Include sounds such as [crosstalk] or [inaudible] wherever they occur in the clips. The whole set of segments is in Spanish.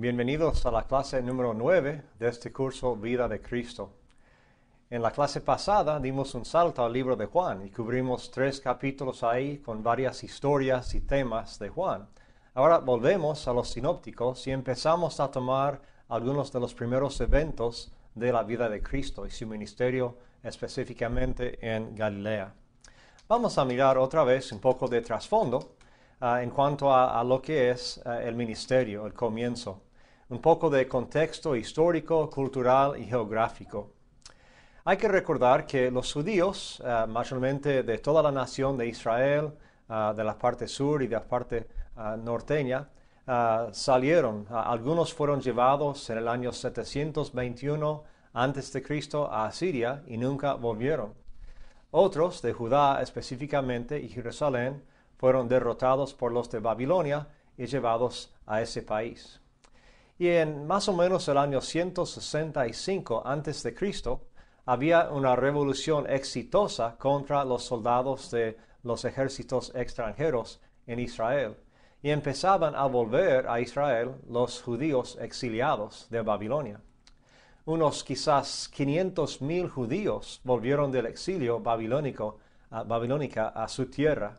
Bienvenidos a la clase número 9 de este curso Vida de Cristo. En la clase pasada dimos un salto al libro de Juan y cubrimos tres capítulos ahí con varias historias y temas de Juan. Ahora volvemos a los sinópticos y empezamos a tomar algunos de los primeros eventos de la vida de Cristo y su ministerio específicamente en Galilea. Vamos a mirar otra vez un poco de trasfondo ah, en cuanto a, lo que es ah, el ministerio, el comienzo un poco de contexto histórico, cultural y geográfico. Hay que recordar que los judíos, eh, mayormente de toda la nación de Israel, eh, de la parte sur y de la parte eh, norteña, salieron. algunos fueron llevados en el año 721 a.C. a Asiria y nunca volvieron. Otros, de Judá específicamente y Jerusalén, fueron derrotados por los de Babilonia y llevados a ese país y en más o menos el año 165 Cristo había una revolución exitosa contra los soldados de los ejércitos extranjeros en Israel y empezaban a volver a Israel los judíos exiliados de Babilonia. Unos quizás 500.000 judíos volvieron del exilio babilónico, a su tierra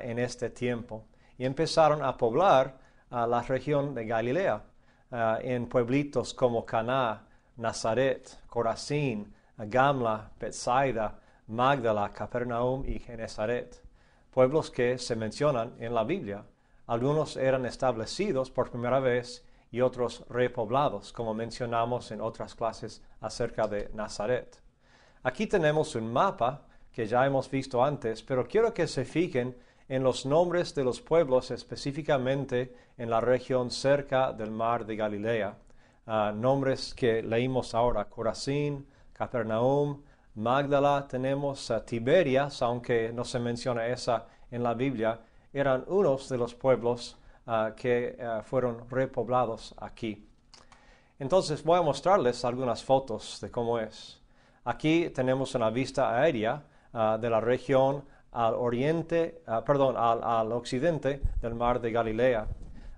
en este tiempo y empezaron a poblar la región de Galilea Ah, en pueblitos como Caná, Nazaret, Corazín, Gamla, Bethsaida, Magdala, Capernaum y Genezaret, pueblos que se mencionan en la Biblia. Algunos eran establecidos por primera vez y otros repoblados, como mencionamos en otras clases acerca de Nazaret. Aquí tenemos un mapa que ya hemos visto antes, pero quiero que se fijen en los nombres de los pueblos específicamente en la región cerca del mar de Galilea, ah, nombres que leímos ahora, Corazín, Capernaum, Magdala, tenemos Tiberias, aunque no se menciona esa en la Biblia, eran unos de los pueblos ah, que ah, fueron repoblados aquí. Entonces voy a mostrarles algunas fotos de cómo es. Aquí tenemos una vista aérea de la región al oriente, ah, perdón, al, occidente del mar de Galilea.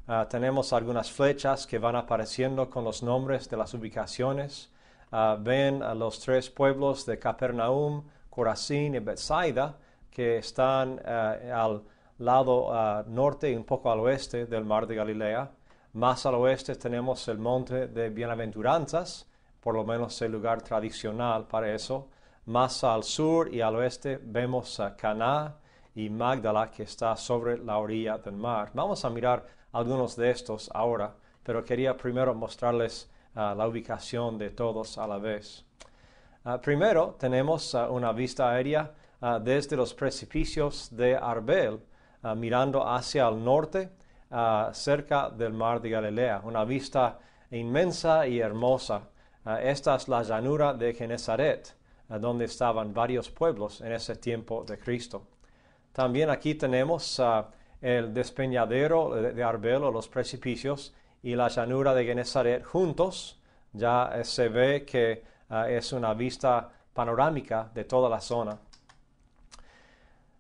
Ah, tenemos algunas flechas que van apareciendo con los nombres de las ubicaciones. Ah, ven los tres pueblos de Capernaum, Corazín y Bethsaida que están eh, al lado norte y un poco al oeste del mar de Galilea. Más al oeste tenemos el monte de Bienaventuranzas, por lo menos el lugar tradicional para eso. Más al sur y al oeste vemos a Caná y Magdala que está sobre la orilla del mar. Vamos a mirar algunos de estos ahora, pero quería primero mostrarles ah, la ubicación de todos a la vez. Ah, primero tenemos ah, una vista aérea desde los precipicios de Arbel, mirando hacia el norte, cerca del mar de Galilea. Una vista inmensa y hermosa. esta es la llanura de Genezaret donde estaban varios pueblos en ese tiempo de Cristo. También aquí tenemos ah, el despeñadero de Arbelo, los precipicios y la llanura de Genezaret juntos. Ya eh, se ve que ah, es una vista panorámica de toda la zona.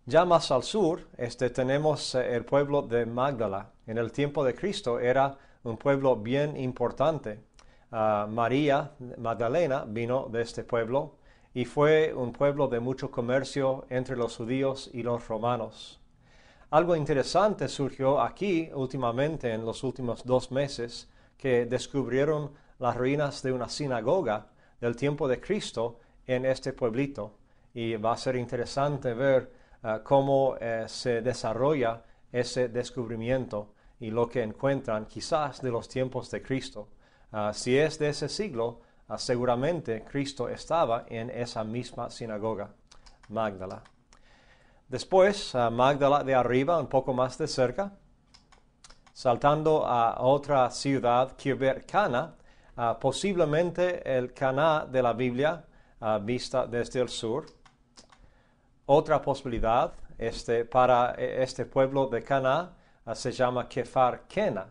Ya más al sur este, tenemos eh, el pueblo de Magdala. En el tiempo de Cristo era un pueblo bien importante. Ah, María Magdalena vino de este pueblo y fue un pueblo de mucho comercio entre los judíos y los romanos. Algo interesante surgió aquí últimamente en los últimos dos meses que descubrieron las ruinas de una sinagoga del tiempo de Cristo en este pueblito y va a ser interesante ver eh, cómo eh, se desarrolla ese descubrimiento y lo que encuentran quizás de los tiempos de Cristo. Ah, si es de ese siglo, seguramente Cristo estaba en esa misma sinagoga, Magdala. Después, Magdala de arriba, un poco más de cerca, saltando a otra ciudad, Kirber Cana, posiblemente el Cana de la Biblia vista desde el sur. Otra posibilidad este, para e, este pueblo de Cana se llama Kefar Kena.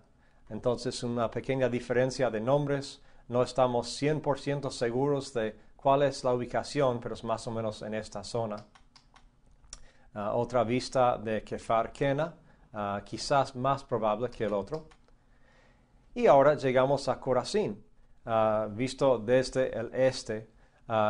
Entonces, una pequeña diferencia de nombres no estamos 100% seguros de cuál es la ubicación, pero es más o menos en esta zona. Ah, otra vista de Kefar Kena, ah, quizás más probable que el otro. Y ahora llegamos a Corazín, ah, visto desde el este.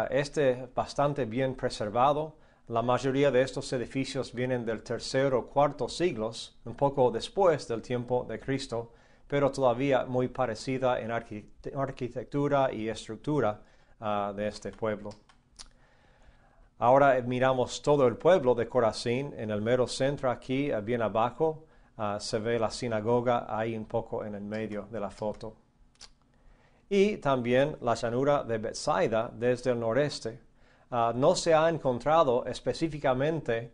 este bastante bien preservado. La mayoría de estos edificios vienen del tercero o cuarto siglos, un poco después del tiempo de Cristo, pero todavía muy parecida en arquitectura y estructura ah, de este pueblo. Ahora eh, miramos todo el pueblo de Corazín, en el mero centro aquí, eh, bien abajo, ah, se ve la sinagoga ahí un poco en el medio de la foto. Y también la llanura de Bethsaida desde el noreste. Ah, no se ha encontrado específicamente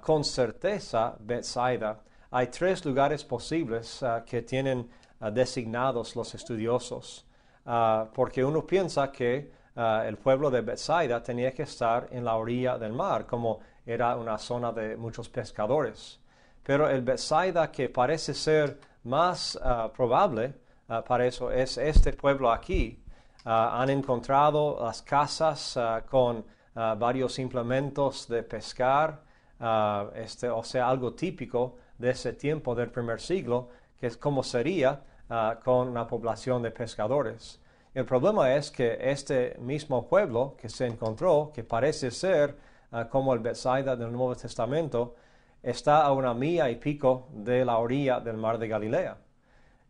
con certeza Bethsaida, hay tres lugares posibles ah, que tienen ah, designados los estudiosos, ah, porque uno piensa que el pueblo de Bethsaida tenía que estar en la orilla del mar, como era una zona de muchos pescadores. Pero el Bethsaida que parece ser más probable para eso es este pueblo aquí. han encontrado las casas con varios implementos de pescar, este, o sea, algo típico de ese tiempo del primer siglo, que es como sería ah, con una población de pescadores. El problema es que este mismo pueblo que se encontró, que parece ser ah, como el Bethsaida del Nuevo Testamento, está a una milla y pico de la orilla del mar de Galilea.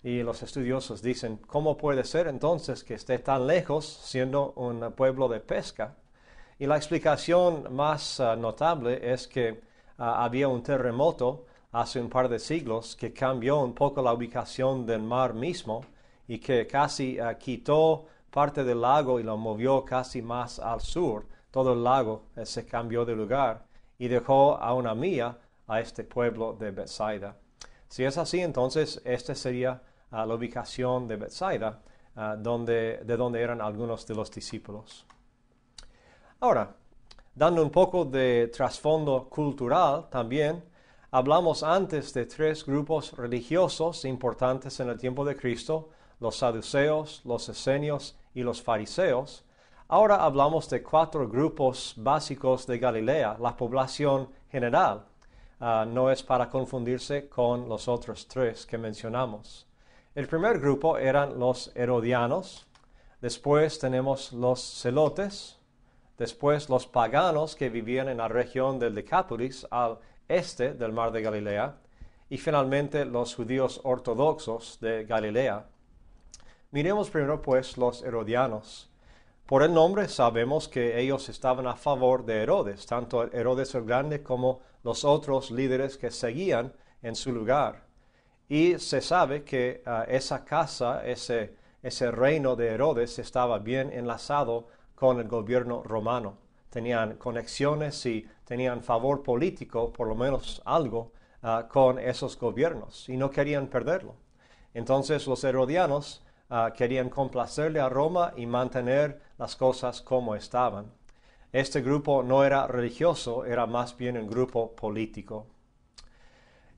Y los estudiosos dicen, ¿cómo puede ser entonces que esté tan lejos siendo un pueblo de pesca? Y la explicación más ah, notable es que había un terremoto hace un par de siglos que cambió un poco la ubicación del mar mismo y que casi eh, quitó parte del lago y lo movió casi más al sur. Todo el lago eh, se cambió de lugar y dejó a una mía a este pueblo de Bethsaida. Si es así, entonces esta sería eh, la ubicación de Bethsaida, donde, de donde eran algunos de los discípulos. Ahora, dando un poco de trasfondo cultural también, Hablamos antes de tres grupos religiosos importantes en el tiempo de Cristo, los saduceos, los esenios y los fariseos. Ahora hablamos de cuatro grupos básicos de Galilea, la población general. Ah, no es para confundirse con los otros tres que mencionamos. El primer grupo eran los herodianos, después tenemos los celotes, después los paganos que vivían en la región del Decápolis al este del mar de Galilea, y finalmente los judíos ortodoxos de Galilea. Miremos primero pues los herodianos. Por el nombre sabemos que ellos estaban a favor de Herodes, tanto Herodes el Grande como los otros líderes que seguían en su lugar. Y se sabe que ah, esa casa, ese reino de Herodes estaba bien enlazado con el gobierno romano tenían conexiones y tenían favor político, por lo menos algo, ah, con esos gobiernos y no querían perderlo. Entonces los herodianos ah, querían complacerle a Roma y mantener las cosas como estaban. Este grupo no era religioso, era más bien un grupo político.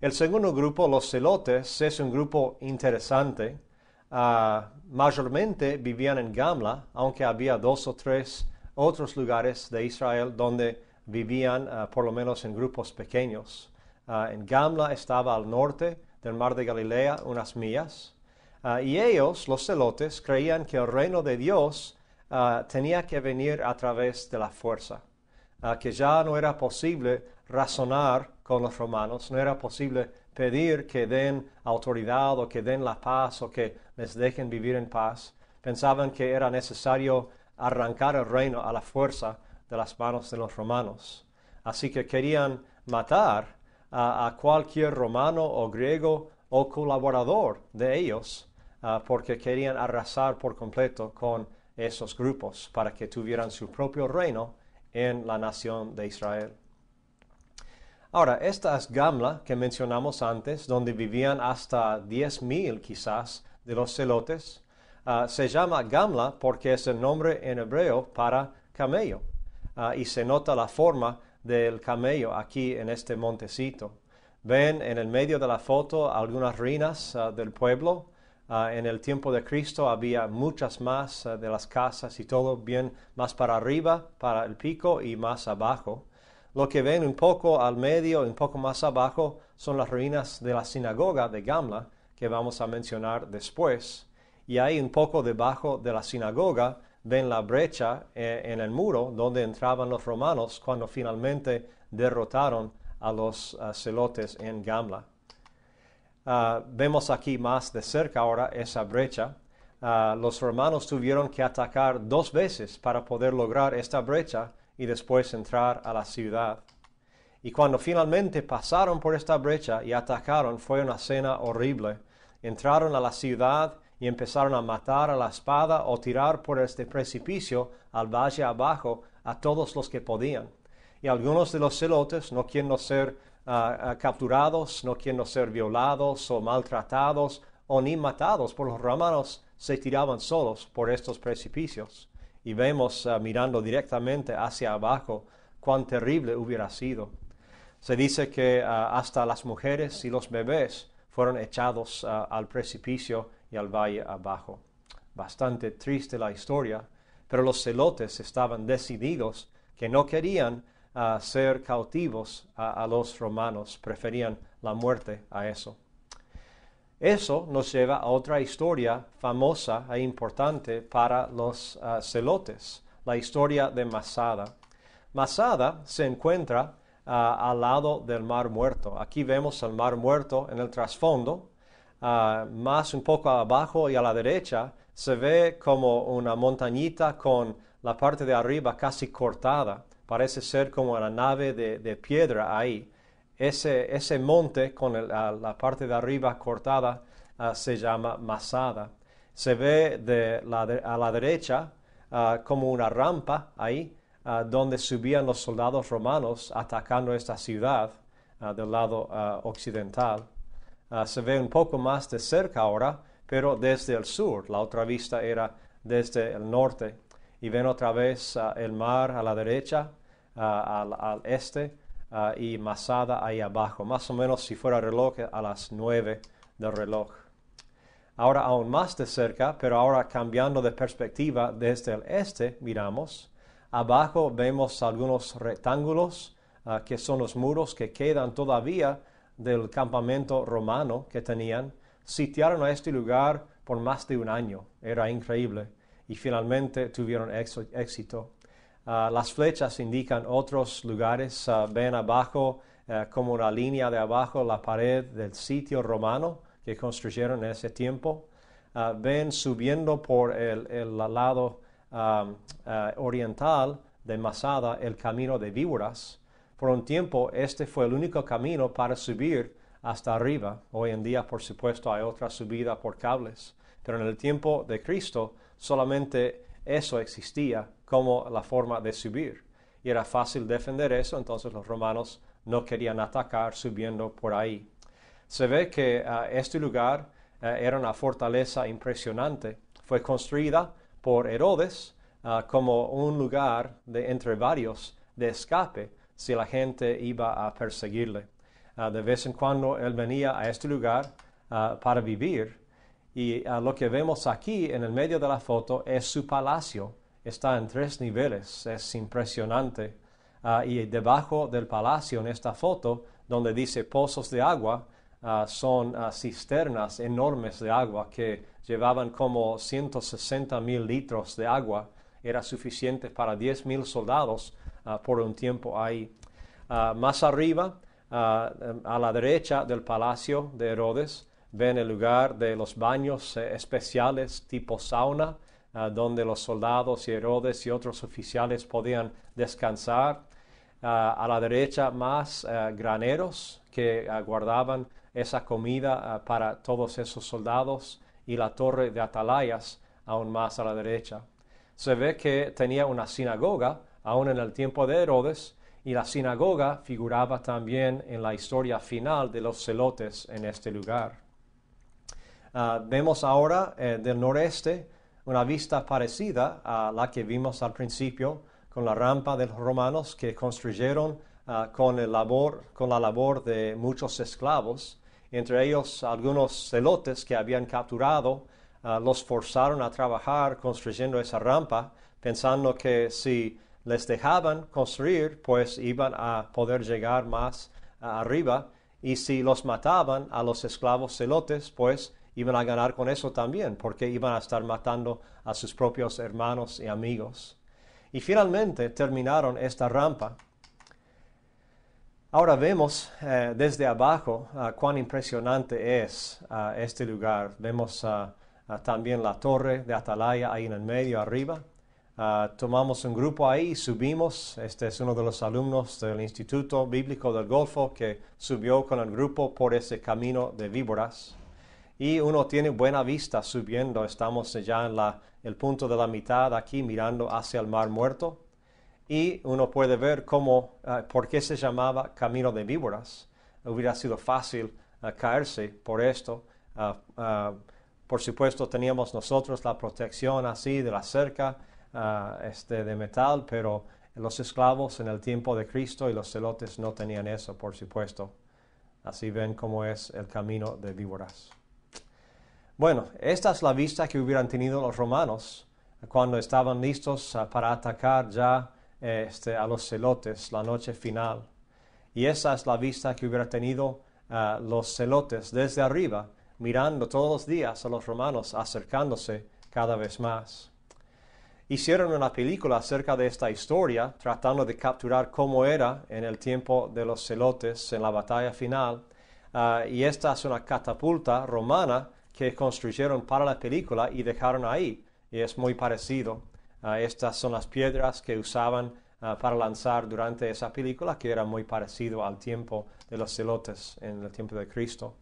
El segundo grupo, los celotes, es un grupo interesante. Ah, mayormente vivían en Gamla, aunque había dos o tres otros lugares de Israel donde vivían ah, por lo menos en grupos pequeños. Ah, en Gamla estaba al norte del mar de Galilea, unas millas, ah, y ellos, los celotes, creían que el reino de Dios tenía que venir a través de la fuerza, que ya no era posible razonar con los romanos, no era posible pedir que den autoridad o que den la paz o que les dejen vivir en paz. Pensaban que era necesario arrancar el reino a la fuerza de las manos de los romanos. Así que querían matar a, cualquier romano o griego o colaborador de ellos ah, porque querían arrasar por completo con esos grupos para que tuvieran su propio reino en la nación de Israel. Ahora, esta es Gamla que mencionamos antes, donde vivían hasta 10.000 quizás de los celotes, Ah, se llama Gamla porque es el nombre en hebreo para camello. Ah, y se nota la forma del camello aquí en este montecito. Ven en el medio de la foto algunas ruinas ah, del pueblo. en el tiempo de Cristo había muchas más de las casas y todo bien más para arriba, para el pico y más abajo. Lo que ven un poco al medio un poco más abajo son las ruinas de la sinagoga de Gamla que vamos a mencionar después y ahí un poco debajo de la sinagoga ven la brecha eh, en el muro donde entraban los romanos cuando finalmente derrotaron a los eh, celotes en Gamla. Ah, vemos aquí más de cerca ahora esa brecha. Ah, los romanos tuvieron que atacar dos veces para poder lograr esta brecha y después entrar a la ciudad. Y cuando finalmente pasaron por esta brecha y atacaron, fue una escena horrible. Entraron a la ciudad y empezaron a matar a la espada o tirar por este precipicio al valle abajo a todos los que podían. Y algunos de los celotes no quieren ser ah, ah, capturados, no quieren ser violados o maltratados o ni matados por los romanos, se tiraban solos por estos precipicios. Y vemos ah, mirando directamente hacia abajo cuán terrible hubiera sido. Se dice que hasta las mujeres y los bebés fueron echados al precipicio y al valle abajo. Bastante triste la historia, pero los celotes estaban decididos que no querían ah, ser cautivos a, los romanos, preferían la muerte a eso. Eso nos lleva a otra historia famosa e importante para los ah, celotes, la historia de Masada. Masada se encuentra ah, al lado del Mar Muerto. Aquí vemos el Mar Muerto en el trasfondo más un poco abajo y a la derecha, se ve como una montañita con la parte de arriba casi cortada. Parece ser como una nave de, piedra ahí. Ese, ese monte con la parte de arriba cortada se llama Masada. Se ve a la derecha como una rampa ahí donde subían los soldados romanos atacando esta ciudad del lado occidental. Ah, se ve un poco más de cerca ahora, pero desde el sur. La otra vista era desde el norte. Y ven otra vez ah, el mar a la derecha, ah, al, este, y Masada ahí abajo. Más o menos si fuera reloj a las 9 del reloj. Ahora aún más de cerca, pero ahora cambiando de perspectiva desde el este, miramos. Abajo vemos algunos rectángulos que son los muros que quedan todavía del campamento romano que tenían, sitiaron a este lugar por más de un año. Era increíble. Y finalmente tuvieron éxito. Ah, las flechas indican otros lugares. Ah, ven abajo, ah, como una línea de abajo, la pared del sitio romano que construyeron en ese tiempo. ven subiendo por el, lado oriental de Masada el camino de víboras por un tiempo este fue el único camino para subir hasta arriba. Hoy en día, por supuesto, hay otra subida por cables, pero en el tiempo de Cristo solamente eso existía como la forma de subir. Y era fácil defender eso, entonces los romanos no querían atacar subiendo por ahí. Se ve que ah, este lugar ah, era una fortaleza impresionante. Fue construida por Herodes ah, como un lugar de entre varios de escape si la gente iba a perseguirle. Ah, de vez en cuando él venía a este lugar ah, para vivir y ah, lo que vemos aquí en el medio de la foto es su palacio. Está en tres niveles, es impresionante. y debajo del palacio en esta foto, donde dice pozos de agua, son cisternas enormes de agua que llevaban como 160 mil litros de agua. Era suficiente para 10 mil soldados Ah, por un tiempo ahí. Ah, más arriba, ah, em, a la derecha del palacio de Herodes, ven el lugar de los baños eh, especiales tipo sauna, donde los soldados y Herodes y otros oficiales podían descansar. a la derecha, más eh, graneros que guardaban esa comida para todos esos soldados y la torre de atalayas aún más a la derecha se ve que tenía una sinagoga aún en el tiempo de Herodes, y la sinagoga figuraba también en la historia final de los celotes en este lugar. Ah, vemos ahora eh, del noreste una vista parecida a la que vimos al principio con la rampa de los romanos que construyeron ah, con, el con la labor de muchos esclavos, entre ellos algunos celotes que habían capturado, ah, los forzaron a trabajar construyendo esa rampa, pensando que si les dejaban construir, pues iban a poder llegar más eh, arriba, y si los mataban a los esclavos celotes, pues iban a ganar con eso también, porque iban a estar matando a sus propios hermanos y amigos. Y finalmente terminaron esta rampa. Ahora vemos eh, desde abajo eh, cuán impresionante es este lugar. Vemos también la torre de Atalaya ahí en el medio arriba. Ah, tomamos un grupo ahí, subimos. Este es uno de los alumnos del Instituto Bíblico del Golfo que subió con el grupo por ese camino de víboras. Y uno tiene buena vista subiendo. Estamos ya en la, el punto de la mitad aquí mirando hacia el Mar Muerto. Y uno puede ver cómo, ah, por qué se llamaba camino de víboras. Hubiera sido fácil ah, caerse por esto. por supuesto, teníamos nosotros la protección así de la cerca Ah, este, de metal, pero los esclavos en el tiempo de Cristo y los celotes no tenían eso, por supuesto. Así ven cómo es el camino de víboras. Bueno, esta es la vista que hubieran tenido los romanos cuando estaban listos ah, para atacar ya eh, este, a los celotes la noche final. Y esa es la vista que hubieran tenido ah, los celotes desde arriba, mirando todos los días a los romanos acercándose cada vez más hicieron una película acerca de esta historia, tratando de capturar cómo era en el tiempo de los celotes en la batalla final. Ah, y esta es una catapulta romana que construyeron para la película y dejaron ahí. Y es muy parecido. Ah, estas son las piedras que usaban ah, para lanzar durante esa película, que era muy parecido al tiempo de los celotes en el tiempo de Cristo.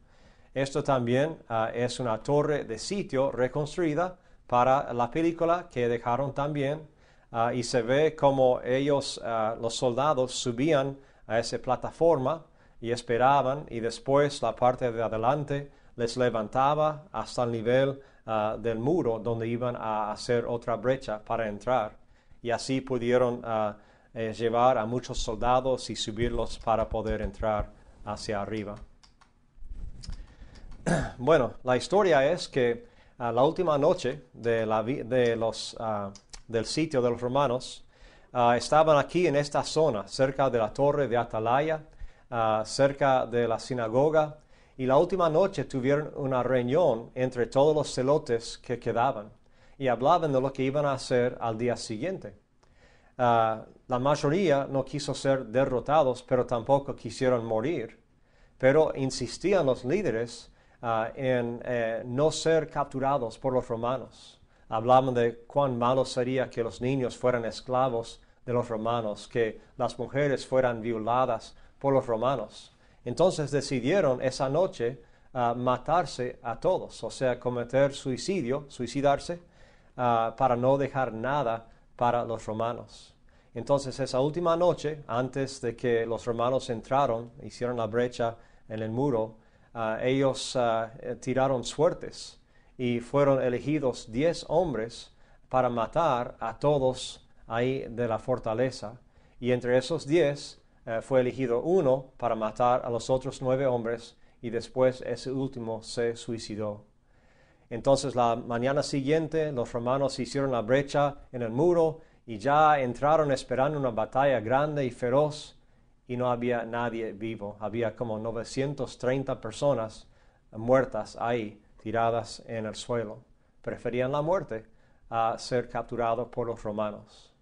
Esto también es una torre de sitio reconstruida para la película que dejaron también. Ah, y se ve como ellos, ah, los soldados, subían a esa plataforma y esperaban y después la parte de adelante les levantaba hasta el nivel ah, del muro donde iban a hacer otra brecha para entrar. Y así pudieron eh, llevar a muchos soldados y subirlos para poder entrar hacia arriba. [clears throat] Bueno, la historia es que Ah, la última noche de la, de los, ah, del sitio de los romanos, ah, estaban aquí en esta zona, cerca de la torre de Atalaya, cerca de la sinagoga, y la última noche tuvieron una reunión entre todos los celotes que quedaban y hablaban de lo que iban a hacer al día siguiente. la mayoría no quiso ser derrotados, pero tampoco quisieron morir. Pero insistían los líderes Ah, en eh, no ser capturados por los romanos. Hablaban de cuán malo sería que los niños fueran esclavos de los romanos, que las mujeres fueran violadas por los romanos. Entonces decidieron esa noche ah, matarse a todos, o sea, cometer suicidio, suicidarse, ah, para no dejar nada para los romanos. Entonces esa última noche, antes de que los romanos entraron, hicieron la brecha en el muro, Ah, ellos ah, eh, tiraron suertes y fueron elegidos diez hombres para matar a todos ahí de la fortaleza. Y entre esos diez eh, fue elegido uno para matar a los otros nueve hombres y después ese último se suicidó. Entonces la mañana siguiente los romanos hicieron la brecha en el muro y ya entraron esperando una batalla grande y feroz y no había nadie vivo. Había como 930 personas muertas ahí, tiradas en el suelo. Preferían la muerte a ser capturados por los romanos.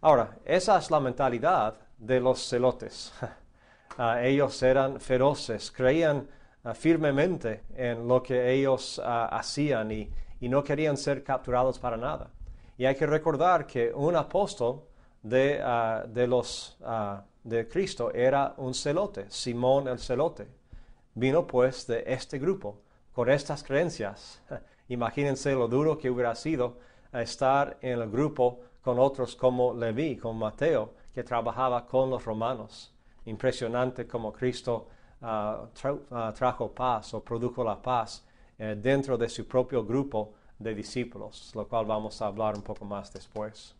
Ahora, esa es la mentalidad de los celotes. [laughs] Ah, ellos eran feroces, creían ah, firmemente en lo que ellos ah, hacían y, no querían ser capturados para nada. Y hay que recordar que un apóstol de, los de Cristo era un celote, Simón el celote. Vino pues de este grupo, con estas creencias. [laughs] Imagínense lo duro que hubiera sido estar en el grupo con otros como Leví, con Mateo, que trabajaba con los romanos. Impresionante como Cristo ah, ah, trajo paz o produjo la paz eh, dentro de su propio grupo de discípulos, lo cual vamos a hablar un poco más después.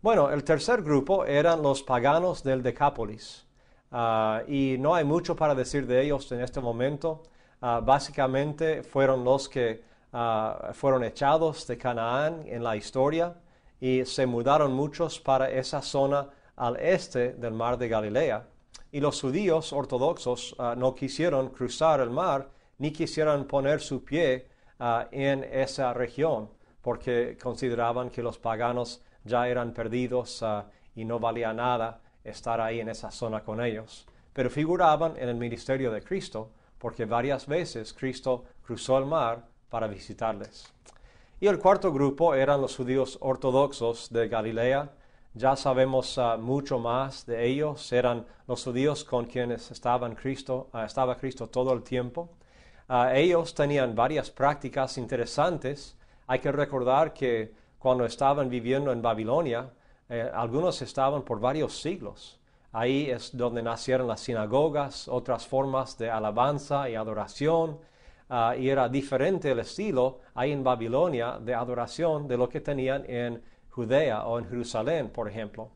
Bueno, el tercer grupo eran los paganos del Decápolis. Ah, y no hay mucho para decir de ellos en este momento. Ah, básicamente fueron los que ah, fueron echados de Canaán en la historia y se mudaron muchos para esa zona al este del mar de Galilea. Y los judíos ortodoxos no quisieron cruzar el mar ni quisieron poner su pie en esa región porque consideraban que los paganos ya eran perdidos ah, y no valía nada estar ahí en esa zona con ellos. Pero figuraban en el ministerio de Cristo porque varias veces Cristo cruzó el mar para visitarles. Y el cuarto grupo eran los judíos ortodoxos de Galilea. Ya sabemos ah, mucho más de ellos. Eran los judíos con quienes Cristo, ah, estaba Cristo todo el tiempo. ellos tenían varias prácticas interesantes. Hay que recordar que cuando estaban viviendo en Babilonia, eh, algunos estaban por varios siglos. Ahí es donde nacieron las sinagogas, otras formas de alabanza y adoración. Ah, y era diferente el estilo ahí en Babilonia de adoración de lo que tenían en Judea o en Jerusalén, por ejemplo.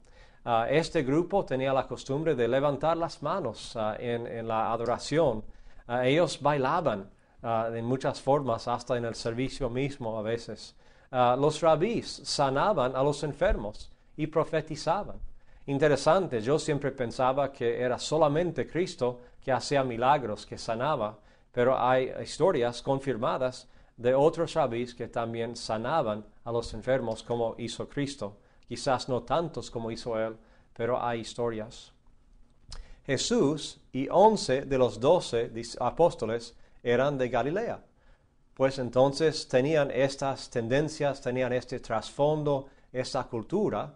Ah, este grupo tenía la costumbre de levantar las manos ah, en, en, la adoración. ellos bailaban en muchas formas, hasta en el servicio mismo a veces. Ah, los rabíes sanaban a los enfermos y profetizaban. Interesante, yo siempre pensaba que era solamente Cristo que hacía milagros, que sanaba, pero hay historias confirmadas de otros rabíes que también sanaban a los enfermos como hizo Cristo. Quizás no tantos como hizo él, pero hay historias. Jesús y once de los doce apóstoles eran de Galilea pues entonces tenían estas tendencias, tenían este trasfondo, esa cultura.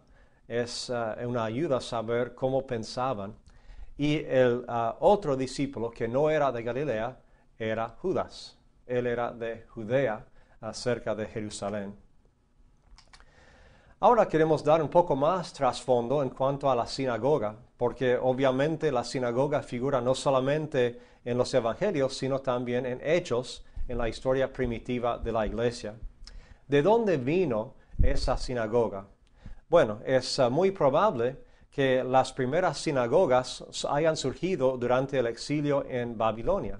Es eh, una ayuda saber cómo pensaban. Y el eh, otro discípulo que no era de Galilea era Judas. Él era de Judea, cerca de Jerusalén. Ahora queremos dar un poco más trasfondo en cuanto a la sinagoga, porque obviamente la sinagoga figura no solamente en los evangelios, sino también en hechos en la historia primitiva de la iglesia. ¿De dónde vino esa sinagoga? Bueno, es eh, muy probable que las primeras sinagogas hayan surgido durante el exilio en Babilonia.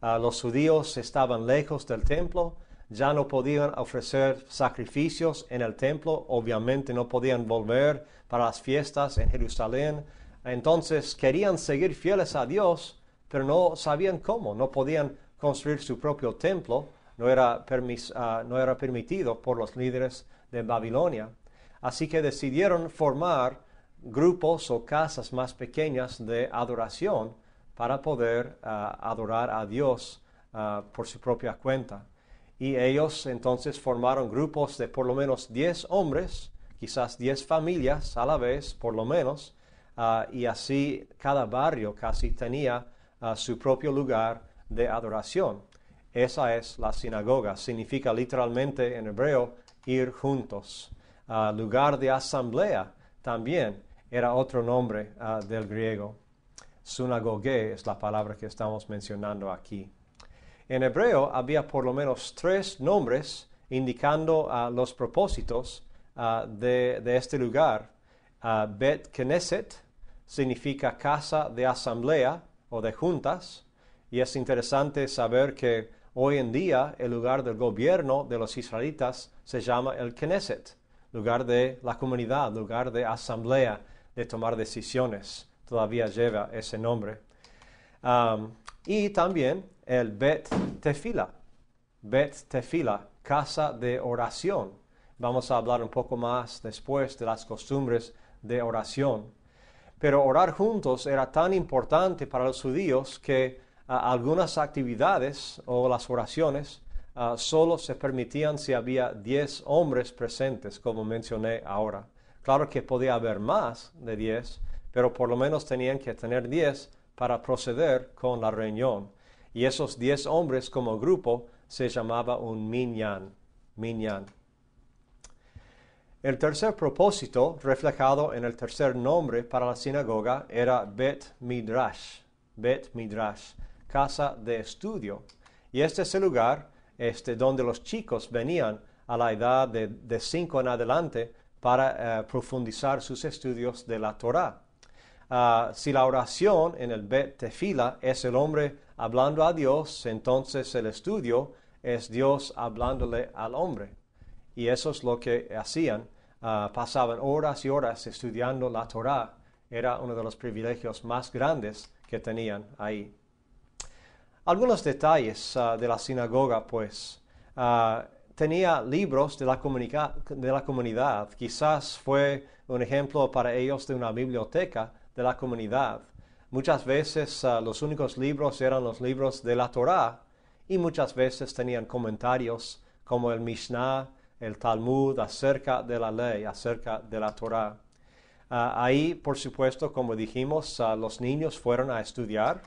Ah, los judíos estaban lejos del templo, ya no podían ofrecer sacrificios en el templo, obviamente no podían volver para las fiestas en Jerusalén. Entonces querían seguir fieles a Dios, pero no sabían cómo, no podían construir su propio templo, ah, no era, permitido por los líderes de Babilonia. Así que decidieron formar grupos o casas más pequeñas de adoración para poder ah, adorar a Dios ah, por su propia cuenta. Y ellos entonces formaron grupos de por lo menos 10 hombres, quizás 10 familias a la vez, por lo menos, y así cada barrio casi tenía su propio lugar de adoración. Esa es la sinagoga. Significa literalmente en hebreo ir juntos. Ah, lugar de asamblea también era otro nombre ah, del griego. Sunagoge es la palabra que estamos mencionando aquí. En hebreo había por lo menos tres nombres indicando ah, los propósitos de, de, este lugar. Bet Knesset significa casa de asamblea o de juntas. Y es interesante saber que hoy en día el lugar del gobierno de los israelitas se llama el Knesset, lugar de la comunidad, lugar de asamblea, de tomar decisiones. Todavía lleva ese nombre. y también el Bet Tefila, Bet Tefila, casa de oración. Vamos a hablar un poco más después de las costumbres de oración. Pero orar juntos era tan importante para los judíos que algunas actividades o las oraciones ah, solo se permitían si había 10 hombres presentes, como mencioné ahora. Claro que podía haber más de 10, pero por lo menos tenían que tener 10 para proceder con la reunión. Y esos 10 hombres como grupo se llamaba un minyan. El tercer propósito, reflejado en el tercer nombre para la sinagoga, era Bet Midrash. Bet Midrash casa de estudio. Y este es el lugar este, donde los chicos venían a la edad de cinco en adelante para eh, profundizar sus estudios de la Torá. Ah, si la oración en el Bet Tefila es el hombre hablando a Dios, entonces el estudio es Dios hablándole al hombre. Y eso es lo que hacían. Ah, pasaban horas y horas estudiando la Torá Era uno de los privilegios más grandes que tenían ahí. Algunos detalles ah, de la sinagoga, pues, ah, tenía libros de la, de la comunidad. Quizás fue un ejemplo para ellos de una biblioteca de la comunidad. Muchas veces ah, los únicos libros eran los libros de la Torá y muchas veces tenían comentarios como el Mishnah, el Talmud acerca de la ley, acerca de la Torá. ahí, por supuesto, como dijimos, los niños fueron a estudiar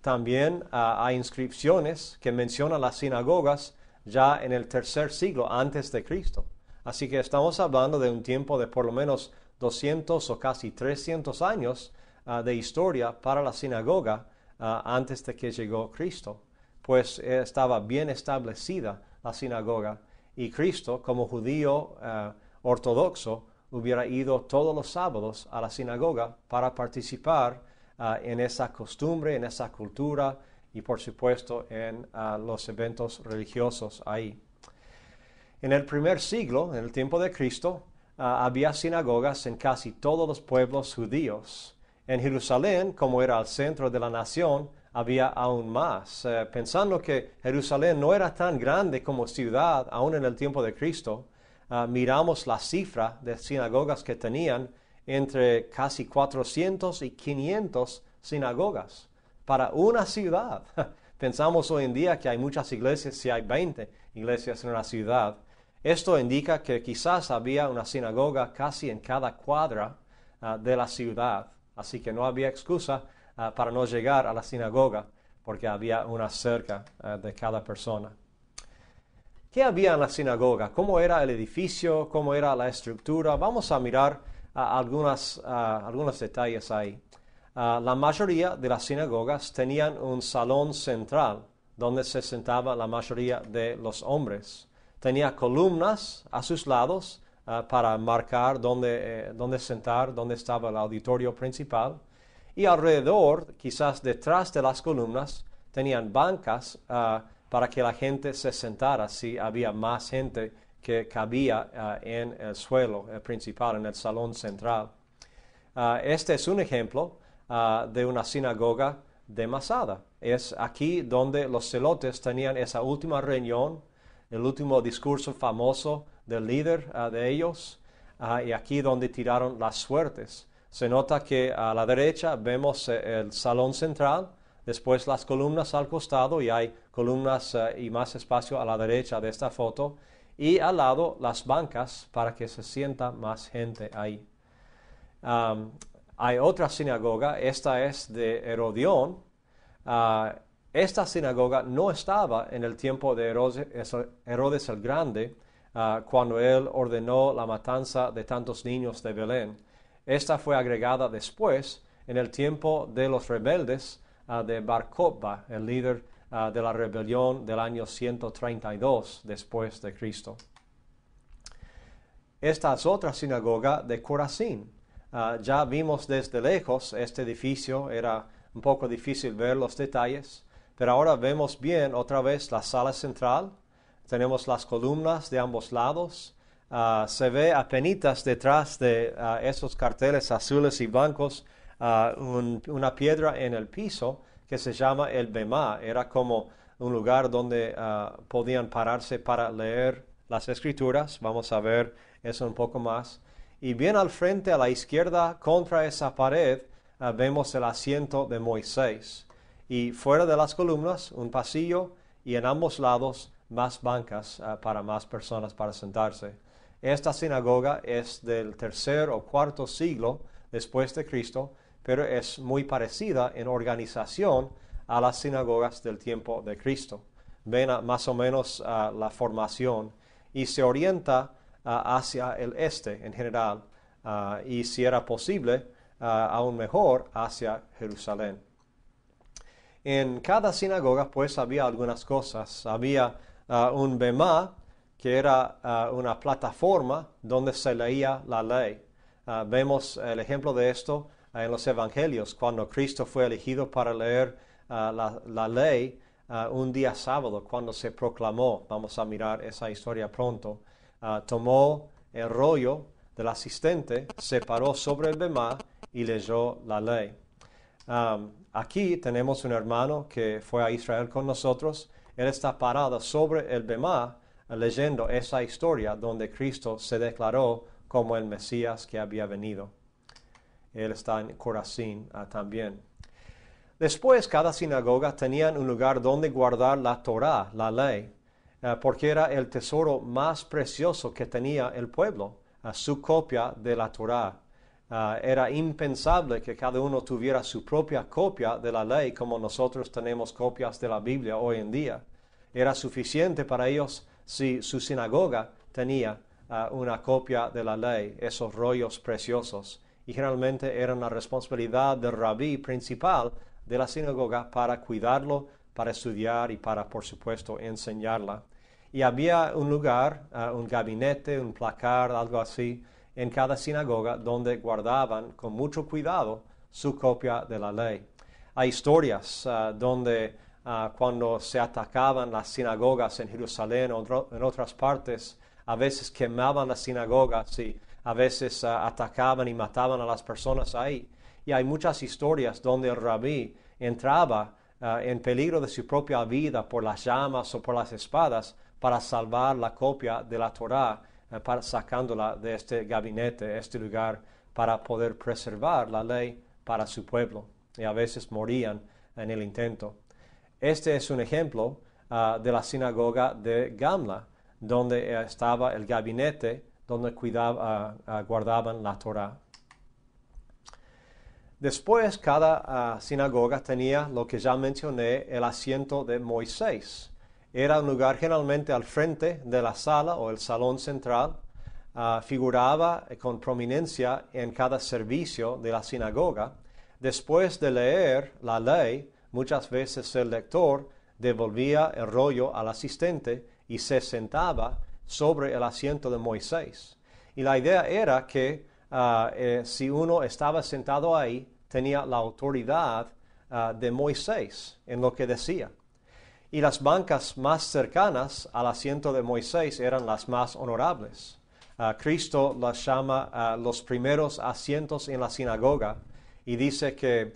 también ah, hay inscripciones que mencionan las sinagogas ya en el tercer siglo antes de Cristo. Así que estamos hablando de un tiempo de por lo menos 200 o casi 300 años ah, de historia para la sinagoga ah, antes de que llegó Cristo, pues eh, estaba bien establecida la sinagoga y Cristo, como judío ortodoxo, hubiera ido todos los sábados a la sinagoga para participar Ah, en esa costumbre, en esa cultura y por supuesto en ah, los eventos religiosos ahí. En el primer siglo, en el tiempo de Cristo, ah, había sinagogas en casi todos los pueblos judíos. En Jerusalén, como era el centro de la nación, había aún más. Eh, pensando que Jerusalén no era tan grande como ciudad, aún en el tiempo de Cristo, miramos la cifra de sinagogas que tenían entre casi 400 y 500 sinagogas para una ciudad. [laughs] Pensamos hoy en día que hay muchas iglesias, si hay 20 iglesias en una ciudad. Esto indica que quizás había una sinagoga casi en cada cuadra ah, de la ciudad, así que no había excusa ah, para no llegar a la sinagoga porque había una cerca ah, de cada persona. ¿Qué había en la sinagoga? ¿Cómo era el edificio? ¿Cómo era la estructura? Vamos a mirar algunas, algunos detalles ahí. Ah, la mayoría de las sinagogas tenían un salón central donde se sentaba la mayoría de los hombres. Tenía columnas a sus lados ah, para marcar eh, dónde, sentar, dónde estaba el auditorio principal. Y alrededor, quizás detrás de las columnas, tenían bancas ah, para que la gente se sentara si había más gente que cabía ah, en el suelo principal, en el salón central. Ah, este es un ejemplo ah, de una sinagoga de Masada. Es aquí donde los celotes tenían esa última reunión, el último discurso famoso del líder de ellos, y aquí donde tiraron las suertes. Se nota que a la derecha vemos eh, el salón central, después las columnas al costado y hay columnas eh, y más espacio a la derecha de esta foto y al lado las bancas para que se sienta más gente ahí. Um, hay otra sinagoga, esta es de Herodión. Ah, esta sinagoga no estaba en el tiempo de Herodes, el Grande, ah, cuando él ordenó la matanza de tantos niños de Belén. Esta fue agregada después, en el tiempo de los rebeldes ah, de Bar el líder Ah, de la rebelión del año 132 después de Cristo. Esta es otra sinagoga de Corazín. Ah, ya vimos desde lejos este edificio, era un poco difícil ver los detalles, pero ahora vemos bien otra vez la sala central, tenemos las columnas de ambos lados, ah, se ve a detrás de esos carteles azules y blancos una piedra en el piso que se llama el Bema. Era como un lugar donde ah, podían pararse para leer las escrituras. Vamos a ver eso un poco más. Y bien al frente, a la izquierda, contra esa pared, ah, vemos el asiento de Moisés. Y fuera de las columnas, un pasillo y en ambos lados más bancas ah, para más personas para sentarse. Esta sinagoga es del tercer o cuarto siglo después de Cristo pero es muy parecida en organización a las sinagogas del tiempo de Cristo. Ven más o menos ah, la formación y se orienta ah, hacia el este en general ah, y si era posible aún mejor hacia Jerusalén. En cada sinagoga pues había algunas cosas. Había un bema que era una plataforma donde se leía la ley. vemos el ejemplo de esto eh, en los evangelios, cuando Cristo fue elegido para leer ah, la, ley ah, un día sábado, cuando se proclamó, vamos a mirar esa historia pronto, ah, tomó el rollo del asistente, se paró sobre el bemá y leyó la ley. aquí tenemos un hermano que fue a Israel con nosotros. Él está parado sobre el bemá leyendo esa historia donde Cristo se declaró como el Mesías que había venido. Él está en Corazín ah, también. Después, cada sinagoga tenía un lugar donde guardar la Torá, la ley, ah, porque era el tesoro más precioso que tenía el pueblo, ah, su copia de la Torá. era impensable que cada uno tuviera su propia copia de la ley, como nosotros tenemos copias de la Biblia hoy en día. Era suficiente para ellos si su sinagoga tenía una copia de la ley, esos rollos preciosos y generalmente era la responsabilidad del rabí principal de la sinagoga para cuidarlo, para estudiar y para, por supuesto, enseñarla. Y había un lugar, ah, un gabinete, un placar, algo así, en cada sinagoga donde guardaban con mucho cuidado su copia de la ley. Hay historias ah, donde ah, cuando se atacaban las sinagogas en Jerusalén o en otras partes, a veces quemaban las sinagogas y a veces ah, atacaban y mataban a las personas ahí. Y hay muchas historias donde el rabí entraba ah, en peligro de su propia vida por las llamas o por las espadas para salvar la copia de la Torá, ah, para, sacándola de este gabinete, este lugar, para poder preservar la ley para su pueblo. Y a veces morían en el intento. Este es un ejemplo de la sinagoga de Gamla, donde eh, estaba el gabinete donde ah, ah, guardaban la Torah. Después, cada ah, sinagoga tenía lo que ya mencioné, el asiento de Moisés. Era un lugar generalmente al frente de la sala o el salón central. figuraba eh, con prominencia en cada servicio de la sinagoga. Después de leer la ley, muchas veces el lector devolvía el rollo al asistente y se sentaba sobre el asiento de Moisés. Y la idea era que ah, eh, si uno estaba sentado ahí, tenía la autoridad ah, de Moisés en lo que decía. Y las bancas más cercanas al asiento de Moisés eran las más honorables. Ah, Cristo las llama los primeros asientos en la sinagoga y dice que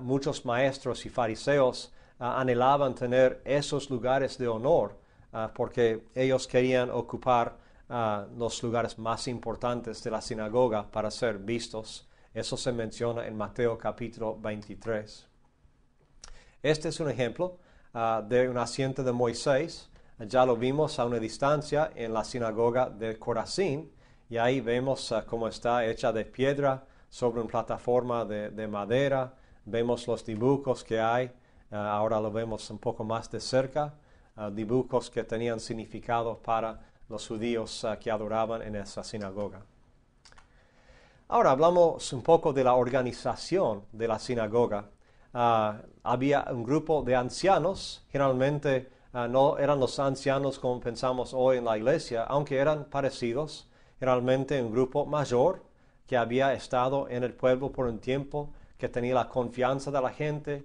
muchos maestros y fariseos anhelaban tener esos lugares de honor Ah, porque ellos querían ocupar ah, los lugares más importantes de la sinagoga para ser vistos. Eso se menciona en Mateo capítulo 23. Este es un ejemplo ah, de un asiento de Moisés. Ya lo vimos a una distancia en la sinagoga de Corazín y ahí vemos cómo está hecha de piedra sobre una plataforma de, de madera. Vemos los dibujos que hay. ahora lo vemos un poco más de cerca. Ah, dibujos que tenían significado para los judíos ah, que adoraban en esa sinagoga. Ahora hablamos un poco de la organización de la sinagoga. Ah, había un grupo de ancianos, generalmente no eran los ancianos como pensamos hoy en la iglesia, aunque eran parecidos, generalmente un grupo mayor que había estado en el pueblo por un tiempo, que tenía la confianza de la gente,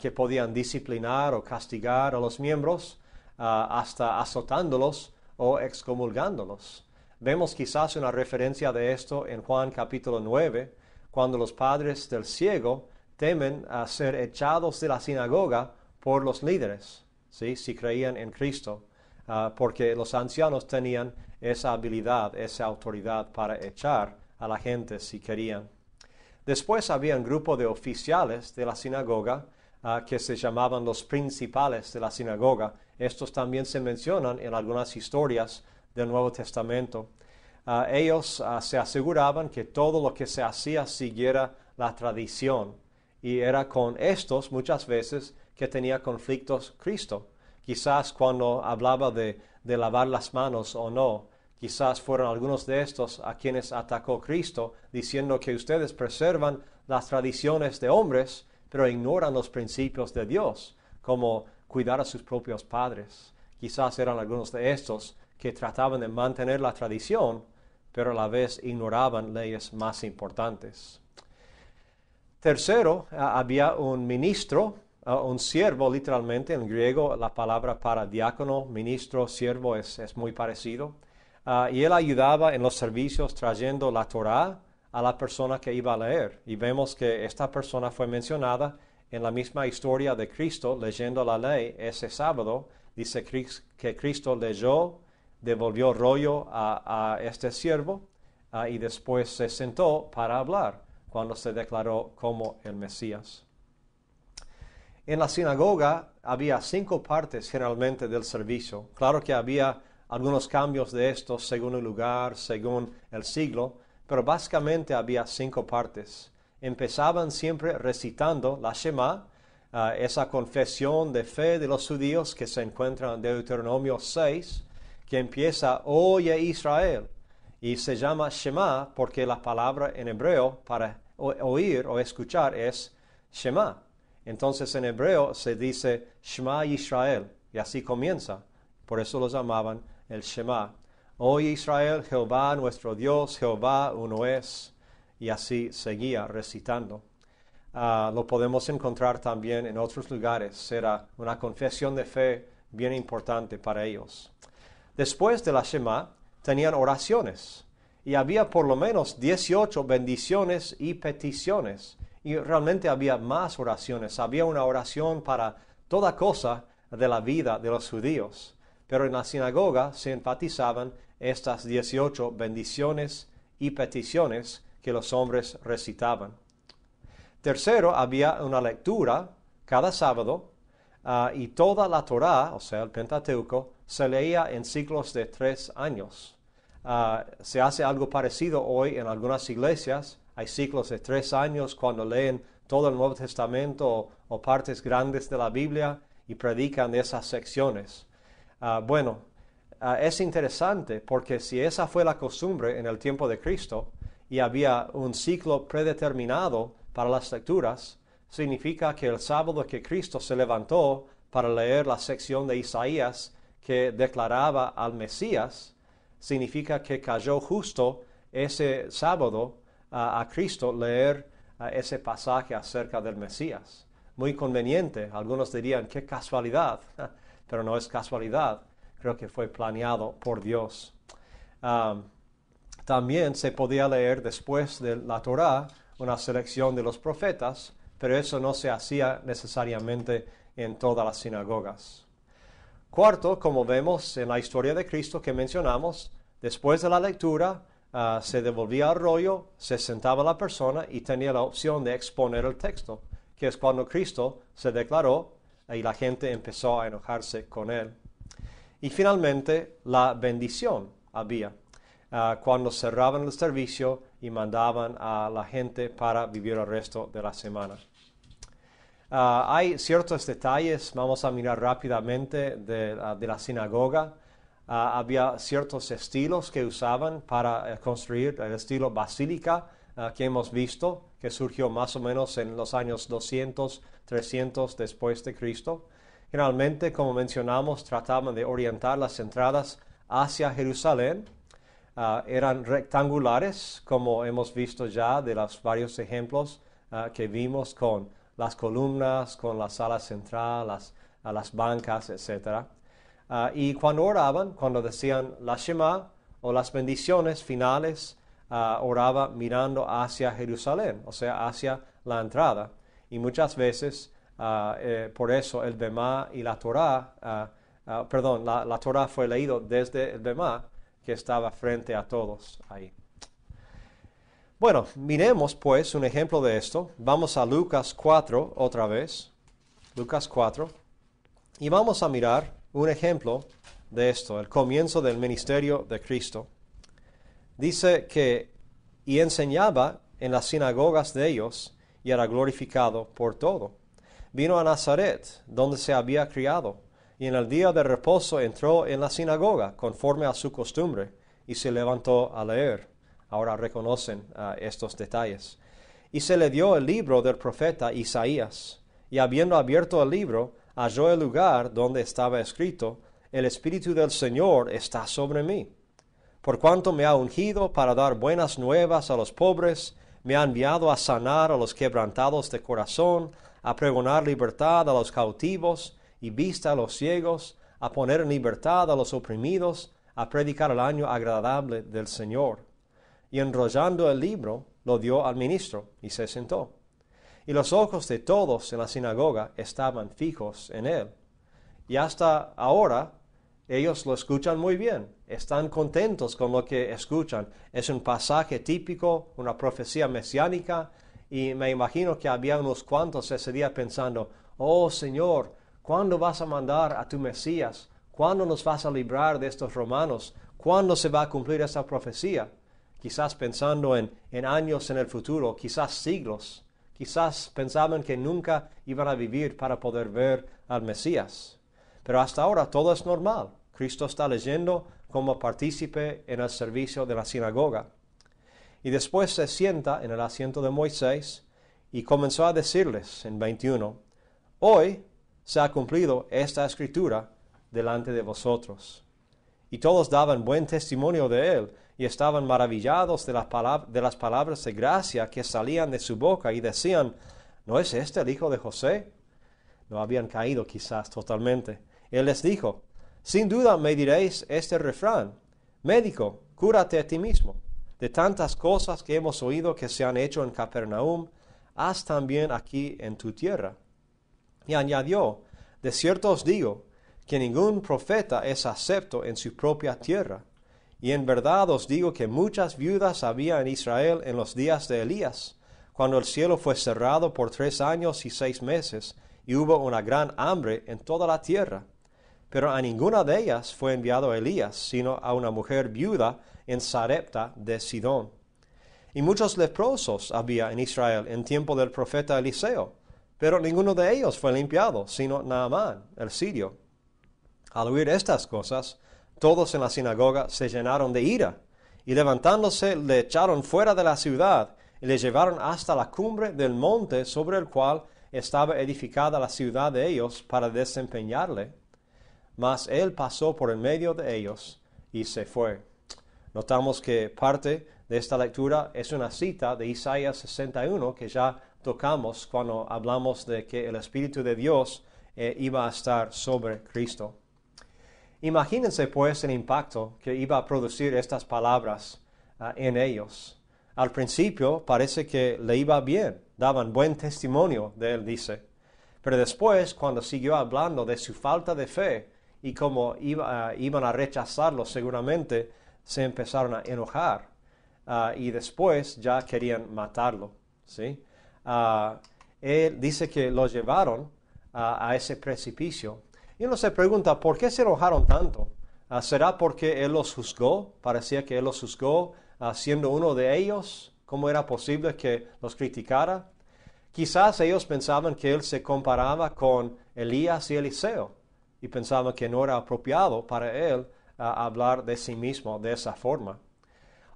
que podían disciplinar o castigar a los miembros Ah, hasta azotándolos o excomulgándolos. Vemos quizás una referencia de esto en Juan capítulo 9, cuando los padres del ciego temen a ser echados de la sinagoga por los líderes, ¿sí? si creían en Cristo, ah, porque los ancianos tenían esa habilidad, esa autoridad para echar a la gente si querían. Después había un grupo de oficiales de la sinagoga ah, que se llamaban los principales de la sinagoga estos también se mencionan en algunas historias del Nuevo Testamento. Ah, ellos ah, se aseguraban que todo lo que se hacía siguiera la tradición. Y era con estos muchas veces que tenía conflictos Cristo. Quizás cuando hablaba de, de lavar las manos o no, quizás fueron algunos de estos a quienes atacó Cristo, diciendo que ustedes preservan las tradiciones de hombres, pero ignoran los principios de Dios, como cuidar a sus propios padres. Quizás eran algunos de estos que trataban de mantener la tradición, pero a la vez ignoraban leyes más importantes. Tercero, había un ministro, un siervo literalmente, en griego la palabra para diácono, ministro, siervo es, muy parecido. Ah, y él ayudaba en los servicios trayendo la Torá a la persona que iba a leer. Y vemos que esta persona fue mencionada en la misma historia de Cristo leyendo la ley ese sábado, dice que Cristo leyó, devolvió rollo a, este siervo ah, y después se sentó para hablar cuando se declaró como el Mesías. En la sinagoga había cinco partes generalmente del servicio. Claro que había algunos cambios de estos según el lugar, según el siglo, pero básicamente había cinco partes empezaban siempre recitando la Shema, ah, esa confesión de fe de los judíos que se encuentra en Deuteronomio 6, que empieza, oye oh, Israel, y se llama Shema porque la palabra en hebreo para oír o escuchar es Shema. Entonces en hebreo se dice Shema Israel, y así comienza. Por eso lo llamaban el Shema. Oye oh, Israel, Jehová nuestro Dios, Jehová uno es y así seguía recitando. Ah, lo podemos encontrar también en otros lugares, Era una confesión de fe bien importante para ellos. Después de la Shema, tenían oraciones y había por lo menos 18 bendiciones y peticiones. Y realmente había más oraciones, había una oración para toda cosa de la vida de los judíos. Pero en la sinagoga se enfatizaban estas 18 bendiciones y peticiones que los hombres recitaban. Tercero, había una lectura cada sábado ah, y toda la Torá, o sea, el Pentateuco, se leía en ciclos de tres años. Ah, se hace algo parecido hoy en algunas iglesias. Hay ciclos de tres años cuando leen todo el Nuevo Testamento o, partes grandes de la Biblia y predican esas secciones. Ah, bueno, es interesante porque si esa fue la costumbre en el tiempo de Cristo, y había un ciclo predeterminado para las lecturas, significa que el sábado que Cristo se levantó para leer la sección de Isaías que declaraba al Mesías, significa que cayó justo ese sábado a Cristo leer ese pasaje acerca del Mesías. Muy conveniente, algunos dirían, qué casualidad, [laughs] pero no es casualidad, creo que fue planeado por Dios. También se podía leer después de la Torá una selección de los profetas, pero eso no se hacía necesariamente en todas las sinagogas. Cuarto, como vemos en la historia de Cristo que mencionamos, después de la lectura ah, se devolvía al rollo, se sentaba la persona y tenía la opción de exponer el texto, que es cuando Cristo se declaró y la gente empezó a enojarse con él. Y finalmente, la bendición había. Ah, cuando cerraban el servicio y mandaban a la gente para vivir el resto de la semana. Ah, hay ciertos detalles, vamos a mirar rápidamente, de, ah, de la sinagoga. había ciertos estilos que usaban para eh, construir el estilo basílica que hemos visto, que surgió más o menos en los años 200, 300 después de Cristo. Generalmente, como mencionamos, trataban de orientar las entradas hacia Jerusalén, Ah, eran rectangulares, como hemos visto ya de los varios ejemplos ah, que vimos con las columnas, con la sala central, las, a las bancas, etc. Ah, y cuando oraban, cuando decían la Shema o las bendiciones finales, oraba mirando hacia Jerusalén, o sea, hacia la entrada. Y muchas veces, eh, por eso el Bema y la Torah, perdón, la, la Torah fue leído desde el Bema, que estaba frente a todos ahí. Bueno, miremos pues un ejemplo de esto. Vamos a Lucas 4 otra vez. Lucas 4. Y vamos a mirar un ejemplo de esto, el comienzo del ministerio de Cristo. Dice que y enseñaba en las sinagogas de ellos y era glorificado por todo. Vino a Nazaret, donde se había criado, y en el día de reposo entró en la sinagoga conforme a su costumbre y se levantó a leer. Ahora reconocen ah, estos detalles. Y se le dio el libro del profeta Isaías, y habiendo abierto el libro, halló el lugar donde estaba escrito, El Espíritu del Señor está sobre mí, por cuanto me ha ungido para dar buenas nuevas a los pobres, me ha enviado a sanar a los quebrantados de corazón, a pregonar libertad a los cautivos, y vista a los ciegos, a poner en libertad a los oprimidos, a predicar el año agradable del Señor. Y enrollando el libro, lo dio al ministro y se sentó. Y los ojos de todos en la sinagoga estaban fijos en él. Y hasta ahora ellos lo escuchan muy bien, están contentos con lo que escuchan. Es un pasaje típico, una profecía mesiánica, y me imagino que había unos cuantos ese día pensando, oh Señor, ¿Cuándo vas a mandar a tu Mesías? ¿Cuándo nos vas a librar de estos romanos? ¿Cuándo se va a cumplir esta profecía? Quizás pensando en, años en el futuro, quizás siglos. Quizás pensaban que nunca iban a vivir para poder ver al Mesías. Pero hasta ahora todo es normal. Cristo está leyendo como partícipe en el servicio de la sinagoga. Y después se sienta en el asiento de Moisés y comenzó a decirles en 21, Hoy se ha cumplido esta escritura delante de vosotros. Y todos daban buen testimonio de él, y estaban maravillados de las, palabras de gracia que salían de su boca, y decían, ¿no es este el hijo de José? No habían caído quizás totalmente. Él les dijo, sin duda me diréis este refrán, médico, cúrate a ti mismo. De tantas cosas que hemos oído que se han hecho en Capernaum, haz también aquí en tu tierra. Y añadió, de cierto os digo, que ningún profeta es acepto en su propia tierra. Y en verdad os digo que muchas viudas había en Israel en los días de Elías, cuando el cielo fue cerrado por tres años y seis meses, y hubo una gran hambre en toda la tierra. Pero a ninguna de ellas fue enviado Elías, sino a una mujer viuda en Sarepta de Sidón. Y muchos leprosos había en Israel en tiempo del profeta Eliseo, pero ninguno de ellos fue limpiado, sino Naamán, el sirio. Al oír estas cosas, todos en la sinagoga se llenaron de ira, y levantándose le echaron fuera de la ciudad, y le llevaron hasta la cumbre del monte sobre el cual estaba edificada la ciudad de ellos para desempeñarle. Mas él pasó por el medio de ellos y se fue. Notamos que parte de esta lectura es una cita de Isaías 61 que ya tocamos cuando hablamos de que el Espíritu de Dios eh, iba a estar sobre Cristo. Imagínense pues el impacto que iba a producir estas palabras ah, en ellos. Al principio parece que le iba bien, daban buen testimonio de él, dice. Pero después, cuando siguió hablando de su falta de fe y cómo ah, iban a rechazarlo seguramente, se empezaron a enojar ah, y después ya querían matarlo. ¿sí? Ah, él dice que los llevaron ah, a ese precipicio. Y uno se pregunta, ¿por qué se enojaron tanto? Ah, ¿Será porque él los juzgó? Parecía que él los juzgó siendo uno de ellos. ¿Cómo era posible que los criticara? Quizás ellos pensaban que él se comparaba con Elías y Eliseo y pensaban que no era apropiado para él hablar de sí mismo de esa forma.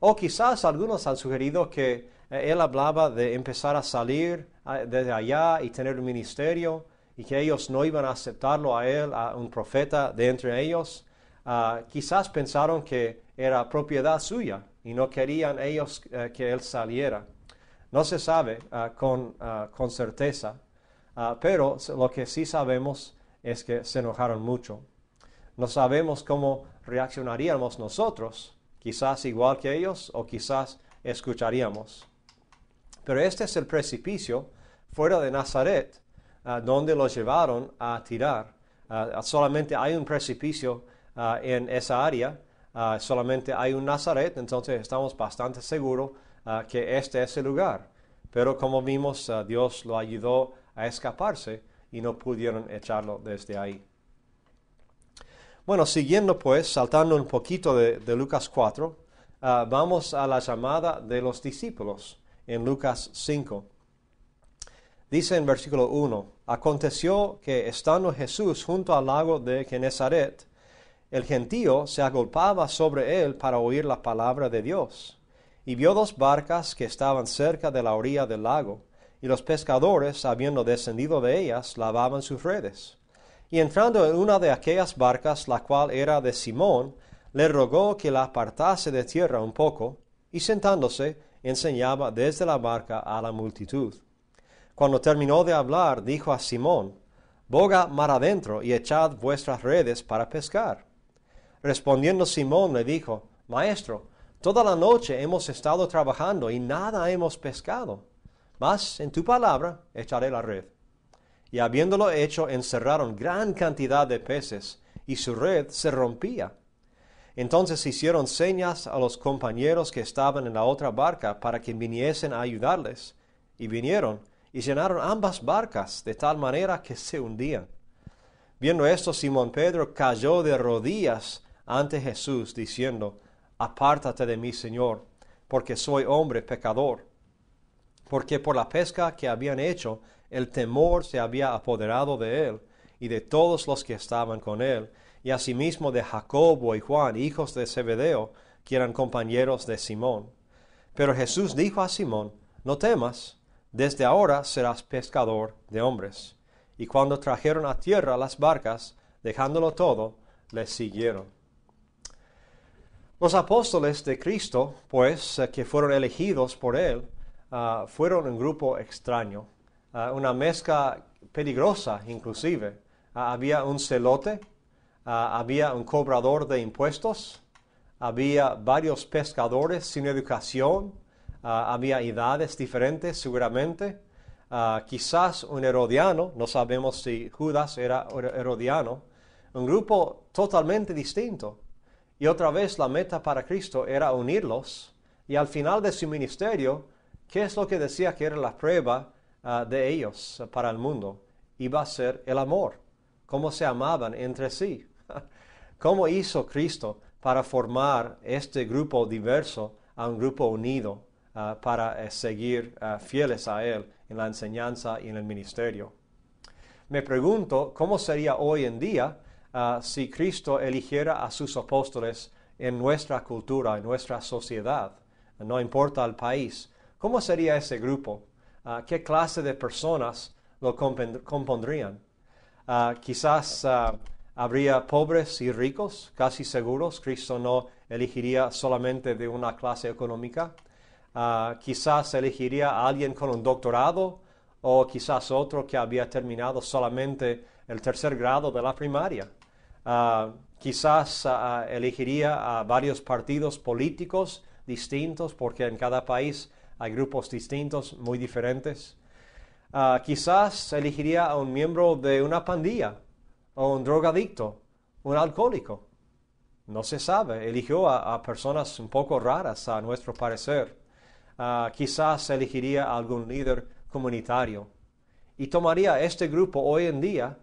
O quizás algunos han sugerido que eh, él hablaba de empezar a salir desde allá y tener un ministerio y que ellos no iban a aceptarlo a él, a un profeta de entre ellos, ah, quizás pensaron que era propiedad suya y no querían ellos eh, que él saliera. No se sabe ah, con, ah, con, certeza, pero lo que sí sabemos es que se enojaron mucho. No sabemos cómo reaccionaríamos nosotros, quizás igual que ellos o quizás escucharíamos. Pero este es el precipicio fuera de Nazaret, ah, donde lo llevaron a tirar. Ah, solamente hay un precipicio ah, en esa área, solamente hay un Nazaret, entonces estamos bastante seguros que este es el lugar. Pero como vimos, Dios lo ayudó a escaparse y no pudieron echarlo desde ahí. Bueno, siguiendo pues, saltando un poquito de, Lucas 4, vamos a la llamada de los discípulos en Lucas 5. Dice en versículo 1, aconteció que estando Jesús junto al lago de Genezaret, el gentío se agolpaba sobre él para oír la palabra de Dios, y vio dos barcas que estaban cerca de la orilla del lago, y los pescadores, habiendo descendido de ellas, lavaban sus redes. Y entrando en una de aquellas barcas, la cual era de Simón, le rogó que la apartase de tierra un poco, y sentándose, enseñaba desde la barca a la multitud. Cuando terminó de hablar, dijo a Simón, Boga mar adentro y echad vuestras redes para pescar. Respondiendo Simón le dijo, Maestro, toda la noche hemos estado trabajando y nada hemos pescado, mas en tu palabra echaré la red. Y habiéndolo hecho, encerraron gran cantidad de peces, y su red se rompía. Entonces hicieron señas a los compañeros que estaban en la otra barca para que viniesen a ayudarles, y vinieron, y llenaron ambas barcas de tal manera que se hundían. Viendo esto, Simón Pedro cayó de rodillas ante Jesús, diciendo, Apártate de mí, Señor, porque soy hombre pecador. Porque por la pesca que habían hecho, el temor se había apoderado de él y de todos los que estaban con él, y asimismo de Jacobo y Juan, hijos de Zebedeo, que eran compañeros de Simón. Pero Jesús dijo a Simón, No temas, desde ahora serás pescador de hombres. Y cuando trajeron a tierra las barcas, dejándolo todo, le siguieron. Los apóstoles de Cristo, pues, eh, que fueron elegidos por Él, ah, fueron un grupo extraño, ah, una mezcla peligrosa inclusive. Ah, había un celote, Ah, había un cobrador de impuestos, había varios pescadores sin educación, ah, había edades diferentes seguramente. Ah, quizás un herodiano, no sabemos si Judas era herodiano, un grupo totalmente distinto. Y otra vez la meta para Cristo era unirlos. Y al final de su ministerio, ¿qué es lo que decía que era la prueba de ellos para el mundo? Iba a ser el amor, cómo se amaban entre sí. ¿Cómo hizo Cristo para formar este grupo diverso a un grupo unido ah, para eh, seguir ah, fieles a Él en la enseñanza y en el ministerio? Me pregunto cómo sería hoy en día ah, si Cristo eligiera a sus apóstoles en nuestra cultura, en nuestra sociedad, no importa el país. ¿Cómo sería ese grupo? ¿Qué clase de personas lo compondrían? quizás Habría pobres y ricos, casi seguros. Cristo no elegiría solamente de una clase económica. Ah, quizás elegiría a alguien con un doctorado o quizás otro que había terminado solamente el tercer grado de la primaria. Ah, quizás ah, elegiría a varios partidos políticos distintos porque en cada país hay grupos distintos muy diferentes. quizás elegiría a un miembro de una pandilla o un drogadicto, un alcohólico. No se sabe, eligió a, personas un poco raras a nuestro parecer. Ah, quizás elegiría a algún líder comunitario y tomaría este grupo hoy en día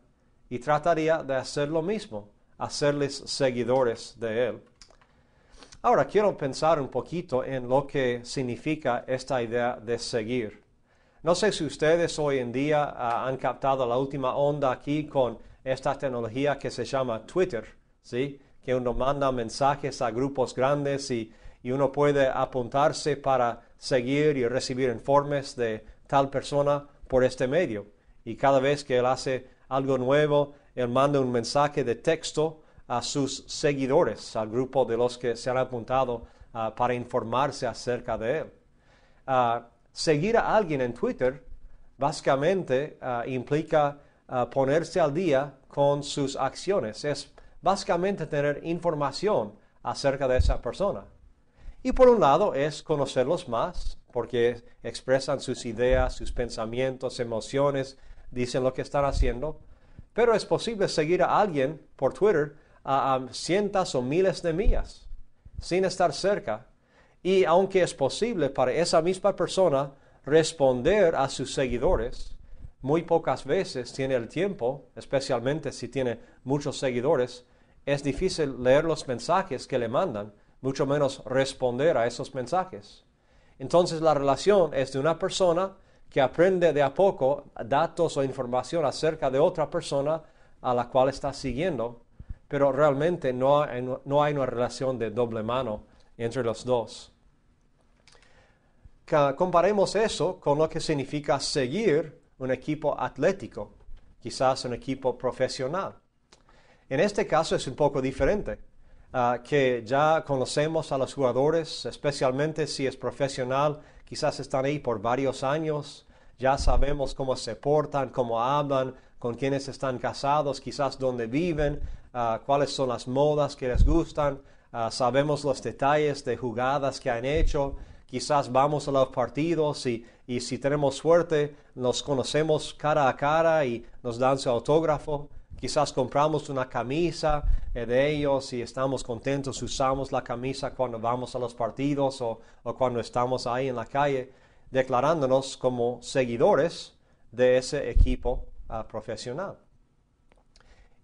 y trataría de hacer lo mismo, hacerles seguidores de él. Ahora quiero pensar un poquito en lo que significa esta idea de seguir. No sé si ustedes hoy en día ah, han captado la última onda aquí con esta tecnología que se llama Twitter, ¿sí? que uno manda mensajes a grupos grandes y, uno puede apuntarse para seguir y recibir informes de tal persona por este medio. Y cada vez que él hace algo nuevo, él manda un mensaje de texto a sus seguidores, al grupo de los que se han apuntado ah, para informarse acerca de él. Ah, seguir a alguien en Twitter básicamente ah, implica ponerse al día con sus acciones. Es básicamente tener información acerca de esa persona. Y por un lado es conocerlos más, porque expresan sus ideas, sus pensamientos, emociones, dicen lo que están haciendo. Pero es posible seguir a alguien por Twitter a cientos o miles de millas, sin estar cerca. Y aunque es posible para esa misma persona responder a sus seguidores, muy pocas veces tiene el tiempo, especialmente si tiene muchos seguidores, es difícil leer los mensajes que le mandan, mucho menos responder a esos mensajes. Entonces la relación es de una persona que aprende de a poco datos o información acerca de otra persona a la cual está siguiendo, pero realmente no hay, una relación de doble mano entre los dos. Comparemos eso con lo que significa seguir un equipo atlético, quizás un equipo profesional. En este caso es un poco diferente, ah, que ya conocemos a los jugadores, especialmente si es profesional, quizás están ahí por varios años, ya sabemos cómo se portan, cómo hablan, con quiénes están casados, quizás dónde viven, ah, cuáles son las modas que les gustan, ah, sabemos los detalles de jugadas que han hecho, quizás vamos a los partidos y, si tenemos suerte nos conocemos cara a cara y nos dan su autógrafo. Quizás compramos una camisa eh, de ellos y estamos contentos, usamos la camisa cuando vamos a los partidos o, cuando estamos ahí en la calle, declarándonos como seguidores de ese equipo ah, profesional.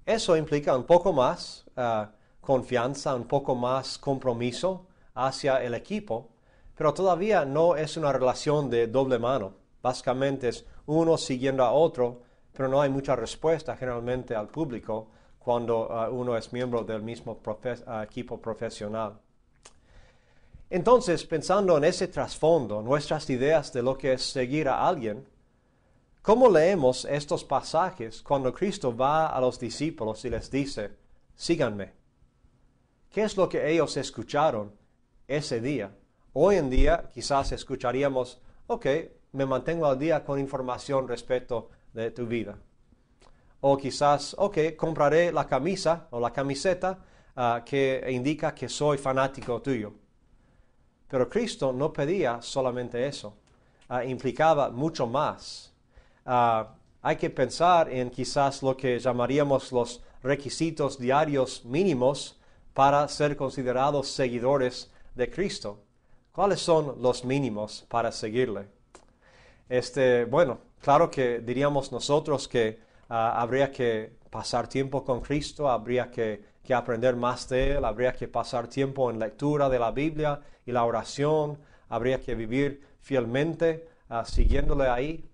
Eso implica un poco más ah, confianza, un poco más compromiso hacia el equipo pero todavía no es una relación de doble mano. Básicamente es uno siguiendo a otro, pero no hay mucha respuesta generalmente al público cuando ah, uno es miembro del mismo ah, equipo profesional. Entonces, pensando en ese trasfondo, nuestras ideas de lo que es seguir a alguien, ¿cómo leemos estos pasajes cuando Cristo va a los discípulos y les dice, síganme? ¿Qué es lo que ellos escucharon ese día? Hoy en día quizás escucharíamos, ok, me mantengo al día con información respecto de tu vida. O quizás, ok, compraré la camisa o la camiseta ah, que indica que soy fanático tuyo. Pero Cristo no pedía solamente eso, ah, implicaba mucho más. Ah, hay que pensar en quizás lo que llamaríamos los requisitos diarios mínimos para ser considerados seguidores de Cristo. ¿Cuáles son los mínimos para seguirle? Este, bueno, claro que diríamos nosotros que ah, habría que pasar tiempo con Cristo, habría que, aprender más de Él, habría que pasar tiempo en lectura de la Biblia y la oración, habría que vivir fielmente ah, siguiéndole ahí.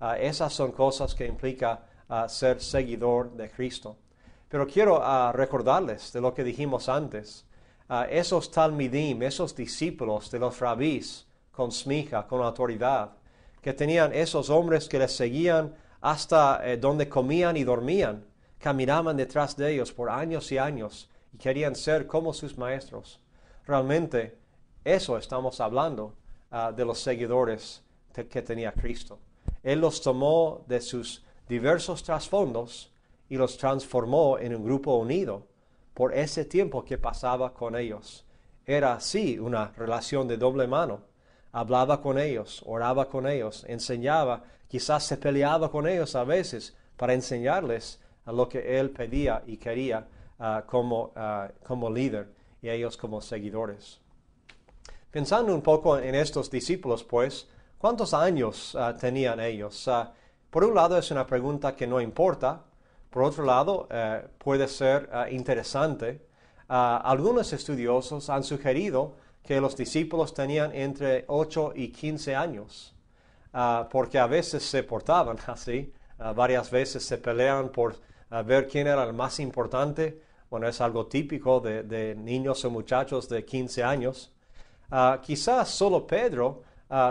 Ah, esas son cosas que implica ser seguidor de Cristo. Pero quiero recordarles de lo que dijimos antes esos talmidim, esos discípulos de los rabís, con smija, con autoridad, que tenían esos hombres que les seguían hasta eh, donde comían y dormían, caminaban detrás de ellos por años y años y querían ser como sus maestros. Realmente, eso estamos hablando ah, de los seguidores que tenía Cristo. Él los tomó de sus diversos trasfondos y los transformó en un grupo unido por ese tiempo que pasaba con ellos. Era así una relación de doble mano. Hablaba con ellos, oraba con ellos, enseñaba, quizás se peleaba con ellos a veces para enseñarles lo que él pedía y quería ah, ah, como, líder y ellos como seguidores. Pensando un poco en estos discípulos, pues, ¿cuántos años ah, tenían ellos? por un lado es una pregunta que no importa, por otro lado, eh, puede ser eh, interesante, ah, algunos estudiosos han sugerido que los discípulos tenían entre 8 y 15 años, ah, porque a veces se portaban [laughs] así, ah, varias veces se pelean por ver quién era el más importante. Bueno, es algo típico de, niños o muchachos de 15 años. quizás solo Pedro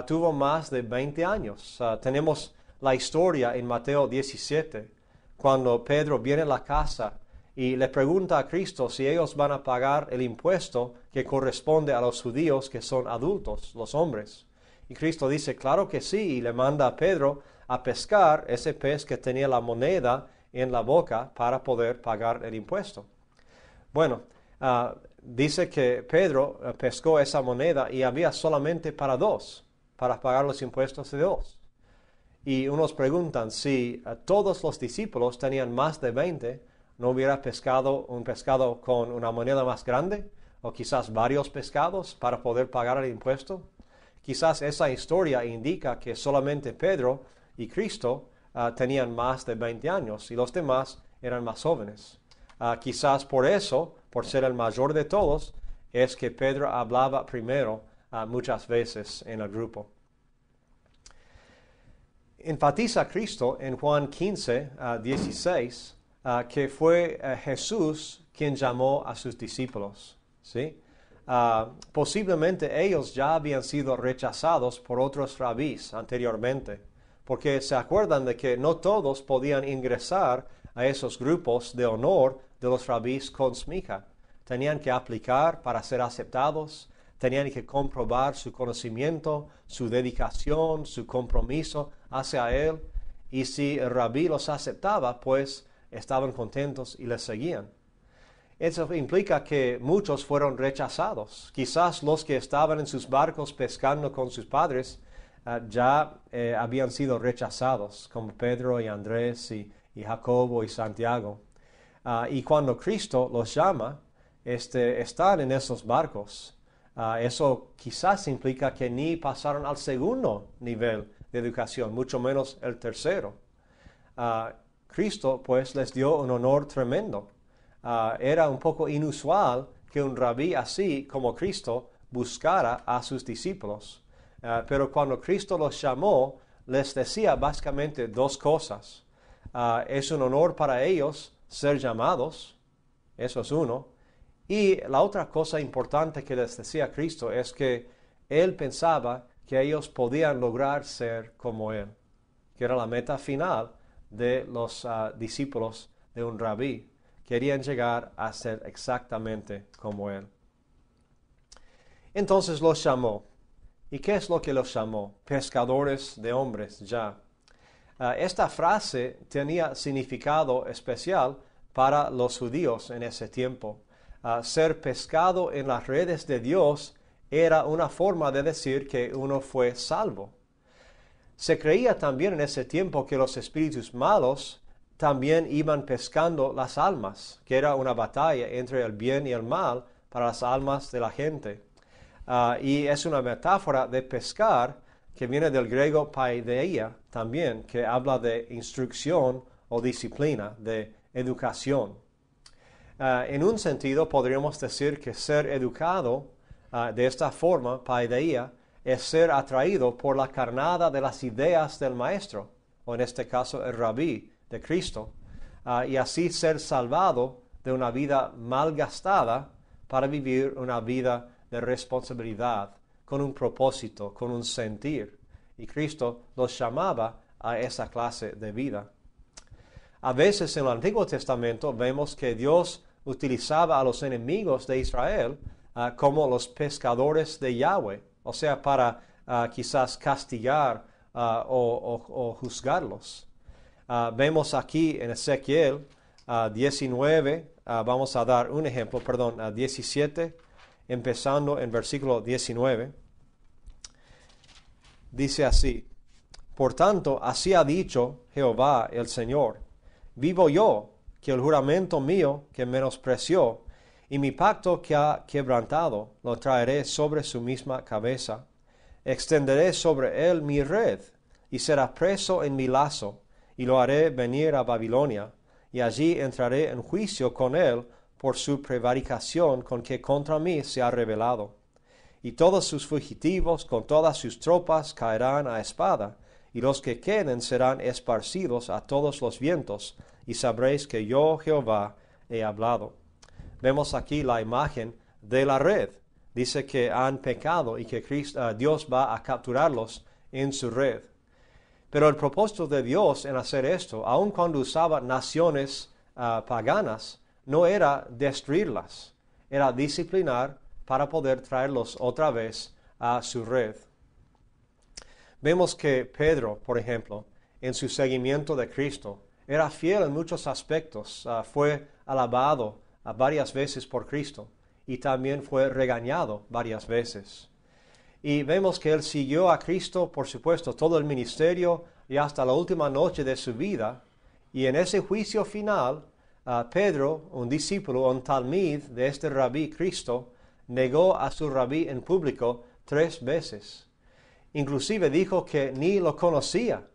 tuvo más de 20 años. tenemos la historia en Mateo 17, cuando Pedro viene a la casa y le pregunta a Cristo si ellos van a pagar el impuesto que corresponde a los judíos que son adultos, los hombres. Y Cristo dice, claro que sí, y le manda a Pedro a pescar ese pez que tenía la moneda en la boca para poder pagar el impuesto. Bueno, ah, dice que Pedro eh, pescó esa moneda y había solamente para dos, para pagar los impuestos de dos. Y unos preguntan, si eh, todos los discípulos tenían más de 20, ¿no hubiera pescado un pescado con una moneda más grande? ¿O quizás varios pescados para poder pagar el impuesto? Quizás esa historia indica que solamente Pedro y Cristo eh, tenían más de 20 años y los demás eran más jóvenes. Ah, quizás por eso, por ser el mayor de todos, es que Pedro hablaba primero ah, muchas veces en el grupo. Enfatiza Cristo en Juan 15, 16, ah, ah, que fue eh, Jesús quien llamó a sus discípulos. ¿sí? Ah, posiblemente ellos ya habían sido rechazados por otros rabís anteriormente, porque se acuerdan de que no todos podían ingresar a esos grupos de honor de los rabís con Tenían que aplicar para ser aceptados, tenían que comprobar su conocimiento, su dedicación, su compromiso hacia Él. Y si el rabí los aceptaba, pues estaban contentos y les seguían. Eso implica que muchos fueron rechazados. Quizás los que estaban en sus barcos pescando con sus padres ah, ya eh, habían sido rechazados, como Pedro y Andrés y, Jacobo y Santiago. Ah, y cuando Cristo los llama, este, están en esos barcos Ah, eso quizás implica que ni pasaron al segundo nivel de educación, mucho menos el tercero. Ah, Cristo pues les dio un honor tremendo. Ah, era un poco inusual que un rabí así como Cristo buscara a sus discípulos. pero cuando Cristo los llamó, les decía básicamente dos cosas. es un honor para ellos ser llamados, eso es uno, y la otra cosa importante que les decía Cristo es que Él pensaba que ellos podían lograr ser como Él, que era la meta final de los ah, discípulos de un rabí. Querían llegar a ser exactamente como Él. Entonces los llamó. ¿Y qué es lo que los llamó? Pescadores de hombres ya. Ah, esta frase tenía significado especial para los judíos en ese tiempo ser pescado en las redes de Dios era una forma de decir que uno fue salvo. Se creía también en ese tiempo que los espíritus malos también iban pescando las almas, que era una batalla entre el bien y el mal para las almas de la gente. Ah, y es una metáfora de pescar que viene del griego paideia también, que habla de instrucción o disciplina, de educación. Ah, en un sentido, podríamos decir que ser educado ah, de esta forma, paideía es ser atraído por la carnada de las ideas del maestro, o en este caso el rabí de Cristo, ah, y así ser salvado de una vida malgastada para vivir una vida de responsabilidad, con un propósito, con un sentir. Y Cristo los llamaba a esa clase de vida. A veces en el Antiguo Testamento vemos que Dios utilizaba a los enemigos de Israel ah, como los pescadores de Yahweh, o sea, para ah, quizás castigar ah, o, o, juzgarlos. vemos aquí en Ezequiel 19, vamos a dar un ejemplo, perdón, 17, empezando en versículo 19. Dice así, por tanto, así ha dicho Jehová el Señor, vivo yo, que el juramento mío que menospreció y mi pacto que ha quebrantado lo traeré sobre su misma cabeza. Extenderé sobre él mi red y será preso en mi lazo y lo haré venir a Babilonia y allí entraré en juicio con él por su prevaricación con que contra mí se ha rebelado. Y todos sus fugitivos con todas sus tropas caerán a espada, y los que queden serán esparcidos a todos los vientos, y sabréis que yo Jehová he hablado. Vemos aquí la imagen de la red. Dice que han pecado y que eh, Dios va a capturarlos en su red. Pero el propósito de Dios en hacer esto, aun cuando usaba naciones eh, paganas, no era destruirlas, era disciplinar para poder traerlos otra vez a su red. Vemos que Pedro, por ejemplo, en su seguimiento de Cristo, era fiel en muchos aspectos, ah, fue alabado ah, varias veces por Cristo y también fue regañado varias veces. Y vemos que él siguió a Cristo, por supuesto, todo el ministerio y hasta la última noche de su vida. Y en ese juicio final, ah, Pedro, un discípulo, un talmid de este rabí Cristo, negó a su rabí en público tres veces. Inclusive dijo que ni lo conocía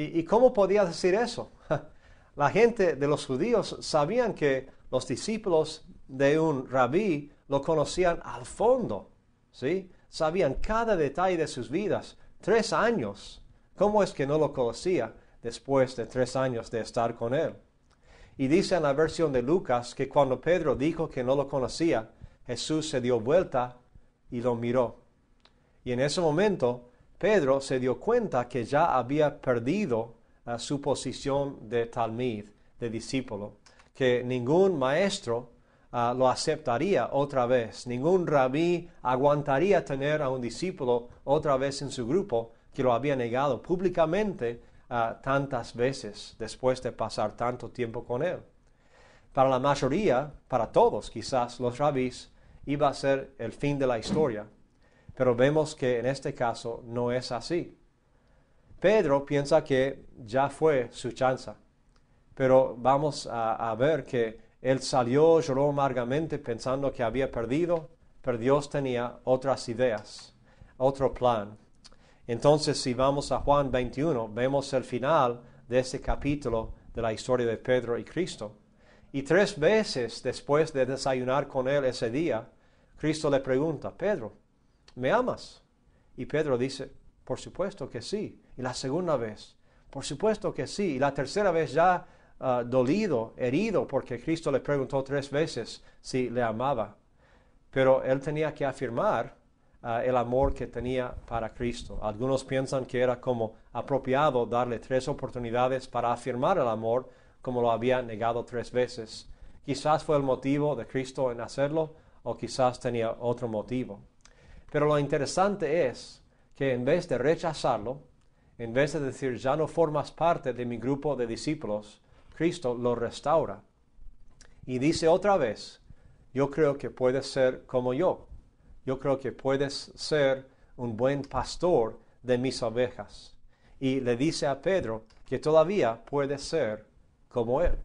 ¿Y, cómo podía decir eso? [laughs] La gente de los judíos sabían que los discípulos de un rabí lo conocían al fondo, ¿sí? Sabían cada detalle de sus vidas. Tres años. ¿Cómo es que no lo conocía después de tres años de estar con él? Y dice en la versión de Lucas que cuando Pedro dijo que no lo conocía, Jesús se dio vuelta y lo miró. Y en ese momento Pedro se dio cuenta que ya había perdido ah, su posición de talmid, de discípulo, que ningún maestro ah, lo aceptaría otra vez, ningún rabí aguantaría tener a un discípulo otra vez en su grupo que lo había negado públicamente ah, tantas veces después de pasar tanto tiempo con él. Para la mayoría, para todos quizás los rabís, iba a ser el fin de la historia pero vemos que en este caso no es así. Pedro piensa que ya fue su chanza, pero vamos a, ver que él salió, lloró amargamente pensando que había perdido, pero Dios tenía otras ideas, otro plan. Entonces, si vamos a Juan 21, vemos el final de ese capítulo de la historia de Pedro y Cristo. Y tres veces después de desayunar con él ese día, Cristo le pregunta, Pedro, ¿me amas? Y Pedro dice, por supuesto que sí. Y la segunda vez, por supuesto que sí. Y la tercera vez ya ah, dolido, herido, porque Cristo le preguntó tres veces si le amaba. Pero él tenía que afirmar ah, el amor que tenía para Cristo. Algunos piensan que era como apropiado darle tres oportunidades para afirmar el amor como lo había negado tres veces. Quizás fue el motivo de Cristo en hacerlo o quizás tenía otro motivo. Pero lo interesante es que en vez de rechazarlo, en vez de decir ya no formas parte de mi grupo de discípulos, Cristo lo restaura. Y dice otra vez, yo creo que puedes ser como yo. Yo creo que puedes ser un buen pastor de mis ovejas. Y le dice a Pedro que todavía puede ser como él.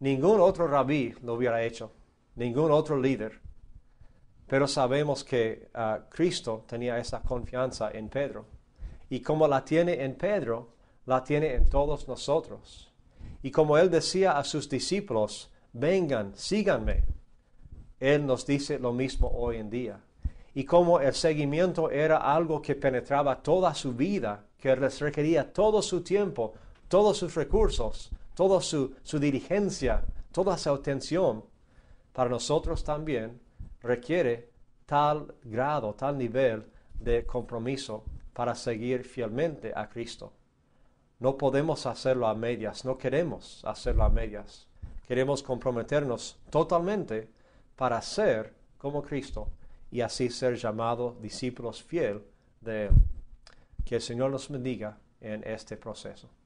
Ningún otro rabí lo hubiera hecho, ningún otro líder pero sabemos que ah, Cristo tenía esa confianza en Pedro. Y como la tiene en Pedro, la tiene en todos nosotros. Y como Él decía a sus discípulos, vengan, síganme. Él nos dice lo mismo hoy en día. Y como el seguimiento era algo que penetraba toda su vida, que les requería todo su tiempo, todos sus recursos, toda su, su diligencia, toda su atención, para nosotros también requiere tal grado, tal nivel de compromiso para seguir fielmente a Cristo. No podemos hacerlo a medias, no queremos hacerlo a medias. Queremos comprometernos totalmente para ser como Cristo y así ser llamados discípulos fiel de Él. Que el Señor nos bendiga en este proceso.